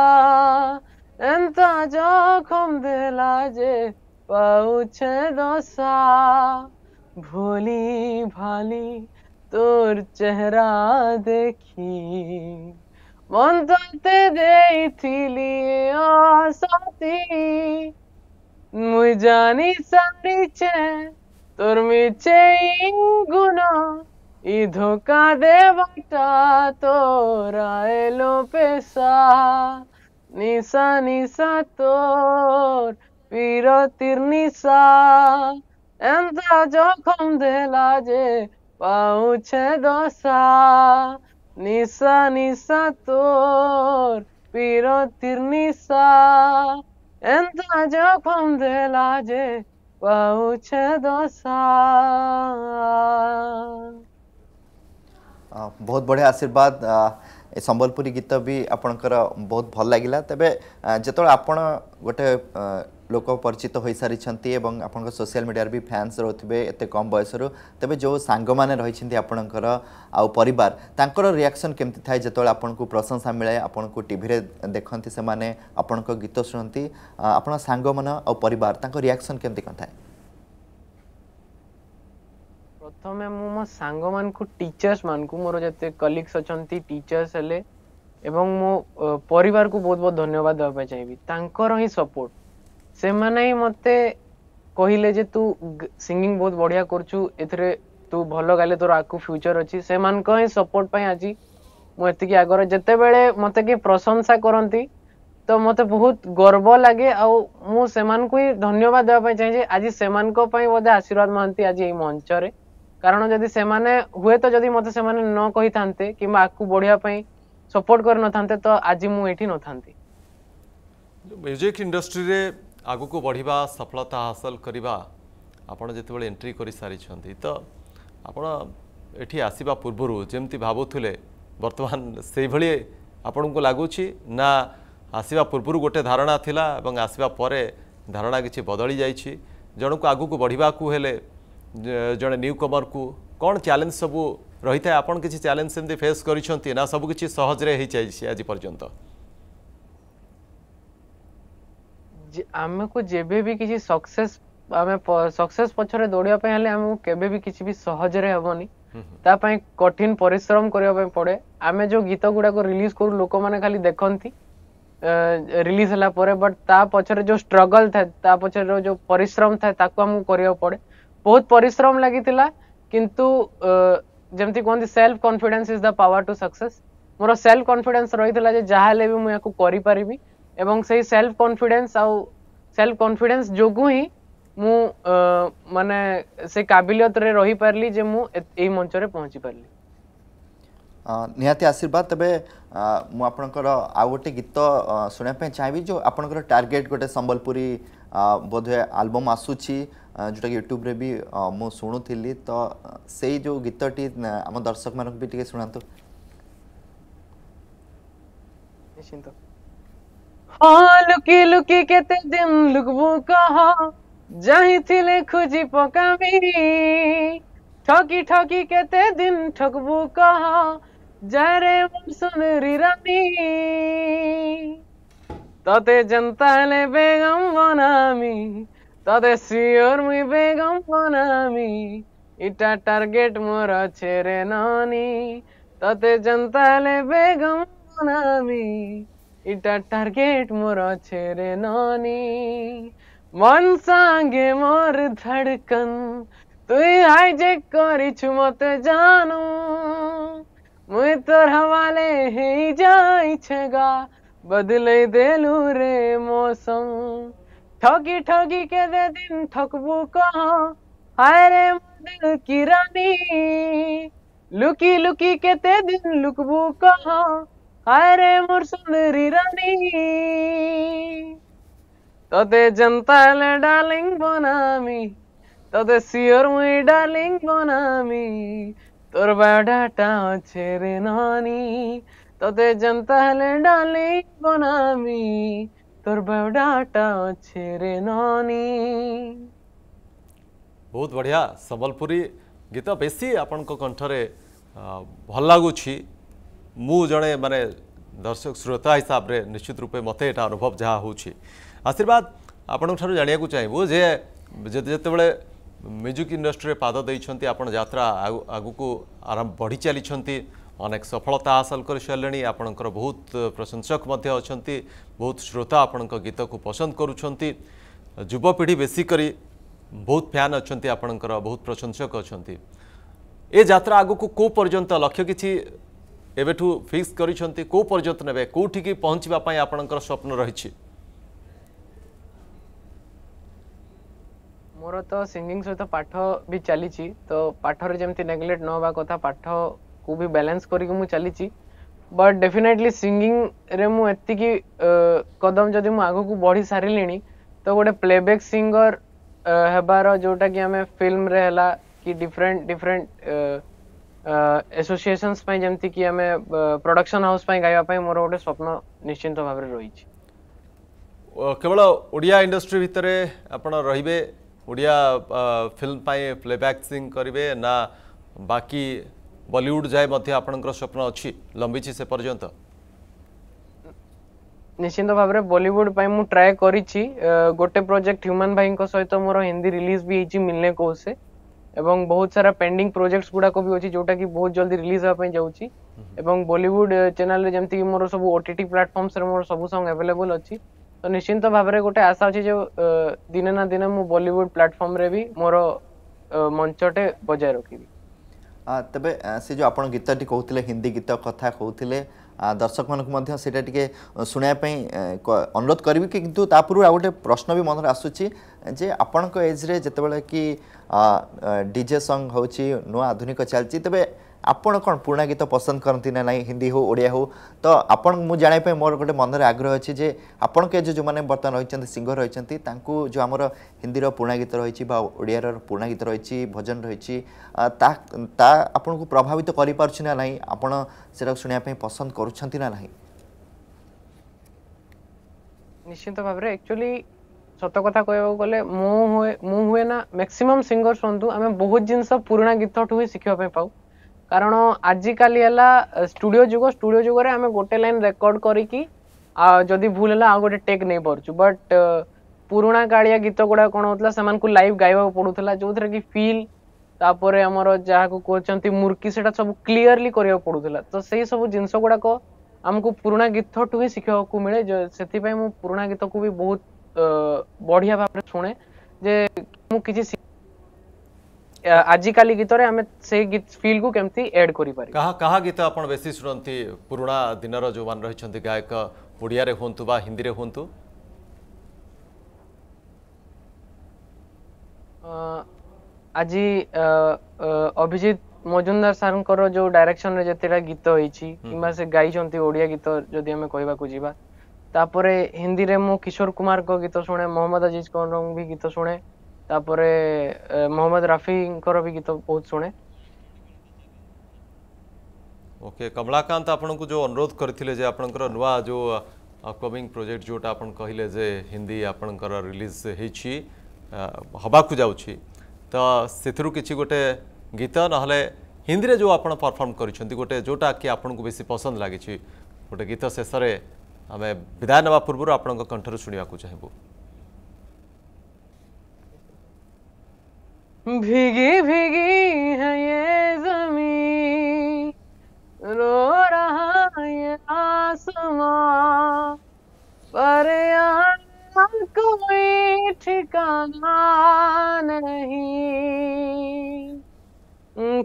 এন্তা যখন দেলা যে পাউছে দশা ভোলি ভালি তোর চেহারা দেখি মন তোতে দেইথিলি অসাতি মুই জানি সারিছে তোর মিছে ইঙ্গুনা ই ধোকা দেবাটা তোরা এলো পেশা নিশা নিশা তোর পিরতির নিশা এন্তা যখন দেলা যে পাউছে দশা নিশা নিশা তোর পিরতির নিশা এন্তা যখন দেলা যে পাউছে দশা बहुत बढ़िया आशीर्वाद संबलपुरी गीत भी आपणकर बहुत भल लगे तेज जो आप गोटे लोक परिचित हो सारी आप सोशल मीडिया भी फैन्स रोथे एत कम बयसर तेज जो सांग रही आपणकर आउ पर रियाक्शन केमती थाए जो आपन प्रशंसा मिले आपन देखती से गीत शुंती आप पर रियाक्शन केमती कहते हैं ପ୍ରଥମେ ମୁଁ ମୋ ସାଙ୍ଗମାନଙ୍କୁ ମାନଙ୍କୁ ମୋର ଯେତେ କଲିଗ୍ସ ଅଛନ୍ତି ଟିଚର୍ସ ହେଲେ ଏବଂ ମୋ ପରିବାରକୁ ବହୁତ ବହୁତ ଧନ୍ୟବାଦ ଦେବା ପାଇଁ ଚାହିଁବି ତାଙ୍କର ହିଁ ସପୋର୍ଟ ସେମାନେ ହିଁ ମୋତେ କହିଲେ ଯେ ତୁ ସିଙ୍ଗିଂ ବହୁତ ବଢ଼ିଆ କରୁଛୁ ଏଥିରେ ତୁ ଭଲ ଗାଇଲେ ତୋର ଆଗକୁ ଫ୍ୟୁଚର୍ ଅଛି ସେମାନଙ୍କ ହିଁ ସପୋର୍ଟ ପାଇଁ ଆଜି ମୁଁ ଏତିକି ଆଗରେ ଯେତେବେଳେ ମୋତେ କିଏ ପ୍ରଶଂସା କରନ୍ତି ତ ମୋତେ ବହୁତ ଗର୍ବ ଲାଗେ ଆଉ ମୁଁ ସେମାନଙ୍କୁ ହିଁ ଧନ୍ୟବାଦ ଦେବା ପାଇଁ ଚାହେଁ ଯେ ଆଜି ସେମାନଙ୍କ ପାଇଁ ବୋଧେ ଆଶୀର୍ବାଦ ମହାନ୍ତି ଆଜି ଏଇ ମଞ୍ଚରେ କାରଣ ଯଦି ସେମାନେ ହୁଏ ତ ଯଦି ମତେ ସେମାନେ ନ କହିଥାନ୍ତେ କିମ୍ବା ଆଗକୁ ବଢିବା ପାଇଁ ସପୋର୍ଟ କରିନଥାନ୍ତେ ତ ଆଜି ମୁଁ ଏଠି ନଥାନ୍ତି ମ୍ୟୁଜିକ୍ ଇଣ୍ଡଷ୍ଟ୍ରିରେ ଆଗକୁ ବଢିବା ସଫଳତା ହାସଲ କରିବା ଆପଣ ଯେତେବେଳେ ଏଣ୍ଟ୍ରି କରିସାରିଛନ୍ତି ତ ଆପଣ ଏଠି ଆସିବା ପୂର୍ବରୁ ଯେମିତି ଭାବୁଥିଲେ ବର୍ତ୍ତମାନ ସେଇଭଳି ଆପଣଙ୍କୁ ଲାଗୁଛି ନା ଆସିବା ପୂର୍ବରୁ ଗୋଟେ ଧାରଣା ଥିଲା ଏବଂ ଆସିବା ପରେ ଧାରଣା କିଛି ବଦଳି ଯାଇଛି ଜଣଙ୍କୁ ଆଗକୁ ବଢ଼ିବାକୁ ହେଲେ ଜଣେ ନ୍ୟୁ କମର୍କୁ କ'ଣ ଚ୍ୟାଲେଞ୍ଜ ସବୁ ରହିଥାଏ ଆପଣ କିଛି ଚ୍ୟାଲେଞ୍ଜ ସେମିତି ଫେସ୍ କରିଛନ୍ତି ନା ସବୁକିଛି ସହଜରେ ହେଇଯାଇଛି ଆଜି ପର୍ଯ୍ୟନ୍ତ ଆମକୁ ଯେବେ ବି କିଛି ସକ୍ସେସ୍ ଆମେ ସକ୍ସେସ୍ ପଛରେ ଦୌଡ଼ିବା ପାଇଁ ହେଲେ ଆମକୁ କେବେ ବି କିଛି ବି ସହଜରେ ହେବନି ତା ପାଇଁ କଠିନ ପରିଶ୍ରମ କରିବା ପାଇଁ ପଡ଼େ ଆମେ ଯେଉଁ ଗୀତ ଗୁଡ଼ାକ ରିଲିଜ୍ କରୁ ଲୋକମାନେ ଖାଲି ଦେଖନ୍ତି ରିଲିଜ୍ ହେଲା ପରେ ବଟ୍ ତା ପଛରେ ଯେଉଁ ଷ୍ଟ୍ରଗଲ୍ ଥାଏ ତା ପଛରେ ଯେଉଁ ପରିଶ୍ରମ ଥାଏ ତାକୁ ଆମକୁ କରିବାକୁ ପଡ଼େ বহুত পরিশ্রম লাগি তিলা কিন্তু जेमती कोन्दि self confidence is the power to success মোর সেলফ কনফিডেন্স রইতলা যে জাহলেবি মই আকু করি পারবি এবং সেই সেলফ কনফিডেন্স আউ সেলফ কনফিডেন্স জোগুই মু মানে সে কাবিলত রে রই পারলি যে মু এই মঞ্চরে পহচি পারলি নিয়াতে আশীর্বাদ তবে মু আপনকর আউটি গীত শুন্যা পই চাইবি যে আপনকর টার্গেট গটে সম্বলপুরি বধে অ্যালবাম আসুচি जोटा कि यूट्यूब भी मुझे शुणुली तो से जो गीतटी आम दर्शक मान भी शुणा लुकी लुकी केते दिन थिले खुजी पकामी ठकी ठकी केते दिन ठकबू कह जरे सुन रानी तते जनता बेगम बनामी তদে সিওর মুই বেগম ফনামি ইটা টার্গেট মোর আছে রে ননি ততে জনতালে বেগম ফনামি ইটা টার্গেট মোর আছে রে ননি মন সাঙ্গে মোর ধড়কন তুই হাইজেক করিছু মতে জানু মুই তোর হওয়ালে হেই যাইছে গা বদলে দেলু রে মৌসম ठगी ठगी के दे दिन ठकबू कहाँ हाय रे दिल की रानी लुकी लुकी के ते दिन लुकबू कहाँ हाय रे मोर सुंदरी रानी তোদের জনতালে ডার্লিং বনামি তোদের সিওর মুই ডার্লিং বনামি তোর বায়োডাটা আছে রে নানি তোদের জনতালে ডার্লিং বনামি তোর বায়োডাটা আছে রে ননি ବହୁତ ବଢ଼ିଆ ସମ୍ବଲପୁରୀ ଗୀତ ବେଶୀ ଆପଣଙ୍କ କଣ୍ଠରେ ଭଲ ଲାଗୁଛି ମୁଁ ଜଣେ ମାନେ ଦର୍ଶକ ଶ୍ରୋତା ହିସାବରେ ନିଶ୍ଚିତ ରୂପେ ମୋତେ ଏଇଟା ଅନୁଭବ ଯାହା ହେଉଛି ଆଶୀର୍ବାଦ ଆପଣଙ୍କଠାରୁ ଜାଣିବାକୁ ଚାହିଁବୁ ଯେ ଯେତେବେଳେ ମ୍ୟୁଜିକ୍ ଇଣ୍ଡଷ୍ଟ୍ରିରେ ପାଦ ଦେଇଛନ୍ତି ଆପଣ ଯାତ୍ରା ଆଗକୁ ଆରମ୍ଭ ବଢ଼ି ଚାଲିଛନ୍ତି অনেক সফলতা হাসল করে সারে আপনার বহুত প্রশংসক অনেক বহুত শ্রোতা আপনার গীতক পসন্দ করছেন যুবপিঢ়ি বেশি করে বহুত ফ্যান অনেক আপনার বহুত প্রশংসক অনেক এ যাত্রা আগুক কেউ পর্যন্ত লক্ষ্য কিছু এবেঠু ফিক্স করেছেন কেউ পর্যন্ত নেবে কোটিকি পৌঁছবা আপনার স্বপ্ন রয়েছে ମୋର ତ ସିଙ୍ଗିଂ ସହିତ ପାଠ ବି ଚାଲିଛି ତ ପାଠରେ ଯେମିତି ନେଗ୍ଲେକ୍ଟ ନ ହେବା କଥା ପାଠ કુ ભી બેલેન્સ કરી કો મુ ચાલી ચી બટ ડેફિનેટલી સિંગિંગ રે મુ એટકી ક કોદમ જોદી મુ આઘો કુ બોડી સારે લેની તો ગોડે પ્લેબેક સિંગર હેબારો જોટા કે અમે ફિલ્મ રેલા કે ડિફરન્ટ ડિફરન્ટ એસોસિએશન્સ મે જમતી કે અમે પ્રોડક્શન હાઉસ મે ગાયા પય મોરો ઓડે સ્વપ્ન નિશ્ચિતતા ભાવરે રોઈ ચી કેવળો ઓડિયા ઇન્ડસ્ટ્રી ભીતરે આપણ રહીબે ઓડિયા ફિલ્મ પાય પ્લેબેક સિંગ કરીબે ના બાકી ବଲିଉଡ ଯାଏ ମଧ୍ୟ ଆପଣଙ୍କର ସ୍ୱପ୍ନ ଅଛି ଲମ୍ବିଛି ସେ ପର୍ଯ୍ୟନ୍ତ ନିଶ୍ଚିନ୍ତ ଭାବରେ ବଲିଉଡ ପାଇଁ ମୁଁ ଟ୍ରାଏ କରିଛି ଗୋଟେ ପ୍ରୋଜେକ୍ଟ ହ୍ୟୁମାନ ଭାଇଙ୍କ ସହିତ ମୋର ହିନ୍ଦୀ ରିଲିଜ ବି ହେଇଛି ମିଲନେ କୋସେ ଏବଂ ବହୁତ ସାରା ପେଣ୍ଡିଂ ପ୍ରୋଜେକ୍ଟ ଗୁଡାକ ବି ଅଛି ଯୋଉଟା କି ବହୁତ ଜଲ୍ଦି ରିଲିଜ ହେବା ପାଇଁ ଯାଉଛି ଏବଂ ବଲିଉଡ ଚ୍ୟାନେଲରେ ଯେମିତିକି ମୋର ସବୁ ଓଟିଟି ପ୍ଲାଟଫର୍ମସରେ ମୋର ସବୁ ସଙ୍ଗ ଆଭେଲେବଲ ଅଛି ତ ନିଶ୍ଚିନ୍ତ ଭାବରେ ଗୋଟେ ଆଶା ଅଛି ଯେ ଦିନେ ନା ଦିନେ ମୁଁ ବଲିଉଡ ପ୍ଲାଟଫର୍ମରେ ବି ମୋର ମଞ୍ଚଟେ ବଜାୟ ରଖିବି ତେବେ ସେ ଯେଉଁ ଆପଣ ଗୀତଟି କହୁଥିଲେ ହିନ୍ଦୀ ଗୀତ କଥା କହୁଥିଲେ ଦର୍ଶକମାନଙ୍କୁ ମଧ୍ୟ ସେଇଟା ଟିକେ ଶୁଣିବା ପାଇଁ ଅନୁରୋଧ କରିବି କିନ୍ତୁ ତା ପୂର୍ବରୁ ଆଉ ଗୋଟେ ପ୍ରଶ୍ନ ବି ମନରେ ଆସୁଛି ଯେ ଆପଣଙ୍କ ଏଜ୍ରେ ଯେତେବେଳେ କି ଡିଜେ ସଙ୍ଗ୍ ହେଉଛି ନୂଆ ଆଧୁନିକ ଚାଲିଛି ତେବେ ଆପଣ କ'ଣ ପୁରୁଣା ଗୀତ ପସନ୍ଦ କରନ୍ତି ନା ନାହିଁ ହିନ୍ଦୀ ହଉ ଓଡ଼ିଆ ହଉ ତ ଆପଣ ମୁଁ ଜାଣିବା ପାଇଁ ମୋର ଗୋଟେ ମନରେ ଆଗ୍ରହ ଅଛି ଯେ ଆପଣ କେ ଯେଉଁମାନେ ବର୍ତ୍ତମାନ ରହିଛନ୍ତି ସିଂହ ରହିଛନ୍ତି ତାଙ୍କୁ ଯେଉଁ ଆମର ହିନ୍ଦୀର ପୁରୁଣା ଗୀତ ରହିଛି ବା ଓଡ଼ିଆର ପୁରୁଣା ଗୀତ ରହିଛି ଭଜନ ରହିଛି ତା ତା ଆପଣଙ୍କୁ ପ୍ରଭାବିତ କରିପାରୁଛି ନା ନାହିଁ ଆପଣ ସେଟାକୁ ଶୁଣିବା ପାଇଁ ପସନ୍ଦ କରୁଛନ୍ତି ନା ନାହିଁ ନିଶ୍ଚିନ୍ତ ଭାବରେ ଆକ୍ଚୁଆଲି ସତ କଥା କହିବାକୁ ଗଲେ ମୁଁ ହୁଏ ମୁଁ ହୁଏ ନା ମ୍ୟାକ୍ସିମମ୍ ସିଙ୍ଗର୍ ଶୁଣନ୍ତୁ ଆମେ ବହୁତ ଜିନିଷ ପୁରୁଣା ଗୀତଠୁ ହିଁ ଶିଖିବା ପାଇଁ ପାଉ कारण आज है स्टूडियो जुग स्टूडियो जुगे आम गोटे लाइन रेकर्ड करी भूल है आ गए टेक् नहीं पार्छ बट पुराणा कालिया गीत गुड़ा कौन होता है से लाइव गायबा पड़ूला जो थी कि फिल तापर आम जहाँ कहते मूर्खी से सब क्लीयरली कर पड़ूला तो से सब जिन गुड़ाक आमको पुराणा गीत ठू ही शिखा को मिले से मुझे पुराणा गीत को भी बहुत बढ़िया भाव शुणे जे मुझे ଆଜିକାଲି ଗୀତରେ ଆମେ ସେଇ ଫିଲ୍କୁ କେମିତି ଏଡ୍ କରିପାରିବା କାହା କାହା ଗୀତ ଆପଣ ବେଶୀ ଶୁଣନ୍ତି ପୁରୁଣା ଦିନର ଯେଉଁମାନେ ରହିଛନ୍ତି ଗାୟକ ଓଡ଼ିଆରେ ହୁଅନ୍ତୁ ବା ହିନ୍ଦୀରେ ହୁଅନ୍ତୁ ଆଜି ଅଭିଜିତ ମଜୁମଦାର ସାର୍ଙ୍କର ଯୋଉ ଡାଇରେକ୍ସନରେ ଯେତେଟା ଗୀତ ହେଇଛି କିମ୍ବା ସେ ଗାଇଛନ୍ତି ଓଡ଼ିଆ ଗୀତ ଯଦି ଆମେ କହିବାକୁ ଯିବା ତାପରେ ହିନ୍ଦୀରେ ମୁଁ କିଶୋର କୁମାରଙ୍କ ଗୀତ ଶୁଣେ ମହମ୍ମଦ ଅଜିଜଙ୍କର ବି ଗୀତ ଶୁଣେ ତାପରେ ମହମ୍ମଦ ରାଫିଙ୍କର ବି ଗୀତ ବହୁତ ଶୁଣେ ଓକେ କମଳାକାନ୍ତ ଆପଣଙ୍କୁ ଯେଉଁ ଅନୁରୋଧ କରିଥିଲେ ଯେ ଆପଣଙ୍କର ନୂଆ ଯେଉଁ ଅପକମିଂ ପ୍ରୋଜେକ୍ଟ ଯେଉଁଟା ଆପଣ କହିଲେ ଯେ ହିନ୍ଦୀ ଆପଣଙ୍କର ରିଲିଜ୍ ହେଇଛି ହେବାକୁ ଯାଉଛି ତ ସେଥିରୁ କିଛି ଗୋଟେ ଗୀତ ନହେଲେ ହିନ୍ଦୀରେ ଯେଉଁ ଆପଣ ପରଫର୍ମ କରିଛନ୍ତି ଗୋଟେ ଯେଉଁଟା କି ଆପଣଙ୍କୁ ବେଶୀ ପସନ୍ଦ ଲାଗିଛି ଗୋଟେ ଗୀତ ଶେଷରେ ଆମେ ବିଦାୟ ନେବା ପୂର୍ବରୁ ଆପଣଙ୍କ କଣ୍ଠରୁ ଶୁଣିବାକୁ ଚାହିଁବୁ भीगी भीगी है ये जमी रो रहा ये आसमां पर यहाँ कोई ठिकाना नहीं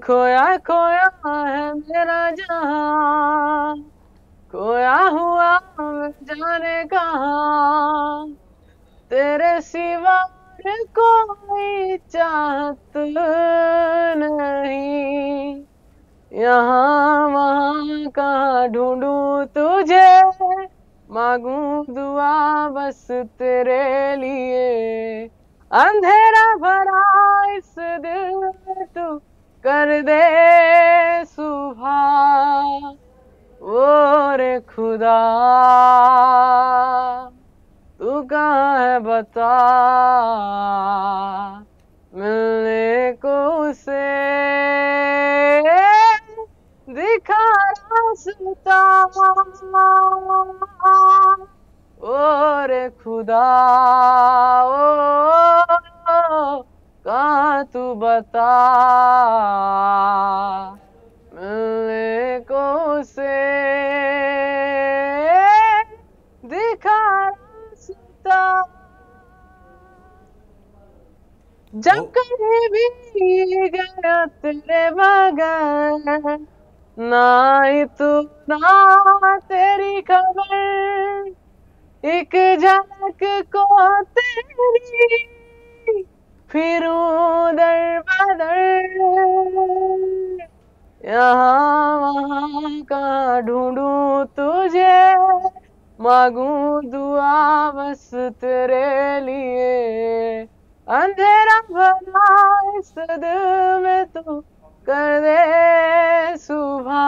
खोया खोया है मेरा जहाँ खोया हुआ जाने कहा तेरे सिवा कोई चाहत नहीं यहाँ वहाँ कहा ढूंढू तुझे मांगू दुआ बस तेरे लिए अंधेरा भरा इस दिल तू कर दे सुबह वो रे खुदा तू कहाँ है बता मिलने को से दिखा रास्ता और खुदा ओ, कहाँ तू बता मिलने को से दिखा जंगल भी गया तेरे बगल नाई तू ना तेरी खबर एक झलक को तेरी फिर उधर बदर यहाँ वहाँ का ढूंढू तुझे मांगू दुआ बस तेरे लिए अंधेरा भला इस दिल में तू तो कर दे सुबह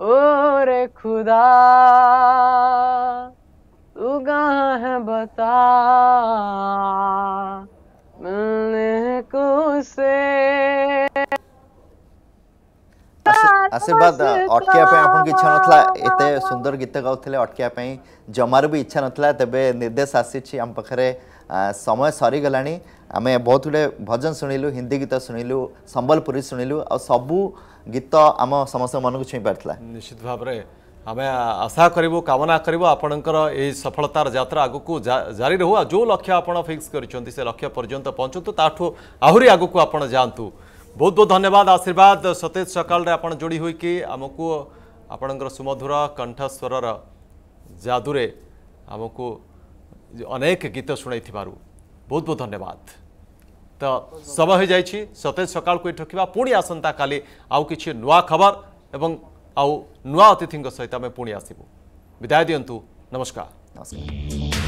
ओ रे खुदा तू कहाँ है बता मिलने को से आशीर्वाद अटकैया आपन को इच्छा नथला एते सुंदर गीत गाउले अटकैया जमार भी इच्छा नाला तेज निर्देश आसी आम पाखे समय सरीगला आम बहुत गुड़े भजन शुणिलु हिंदी गीत शुणिलु संबलपुरी शुणिलु आ सबु गीत आम समस्त मन को छुई पार्ला निश्चित भाव आम आशा करूँ कामना करूँ सफलतार जत्रा आग को जा, जारी रो जो लक्ष्य आप फिक्स कर लक्ष्य पर्यटन पहुँचत ताठू आहरी को आप ବହୁତ ବହୁତ ଧନ୍ୟବାଦ ଆଶୀର୍ବାଦ ସତେଜ ସକାଳରେ ଆପଣ ଯୋଡ଼ି ହୋଇକି ଆମକୁ ଆପଣଙ୍କର ସୁମଧୁର କଣ୍ଠସ୍ୱରର ଯାଦୁରେ ଆମକୁ ଅନେକ ଗୀତ ଶୁଣାଇଥିବାରୁ ବହୁତ ବହୁତ ଧନ୍ୟବାଦ ତ ସମୟ ହୋଇଯାଇଛି ସତେଜ ସକାଳକୁ ଏଠି ରଖିବା ପୁଣି ଆସନ୍ତାକାଲି ଆଉ କିଛି ନୂଆ ଖବର ଏବଂ ଆଉ ନୂଆ ଅତିଥିଙ୍କ ସହିତ ଆମେ ପୁଣି ଆସିବୁ ବିଦାୟ ଦିଅନ୍ତୁ ନମସ୍କାର ନମସ୍କାର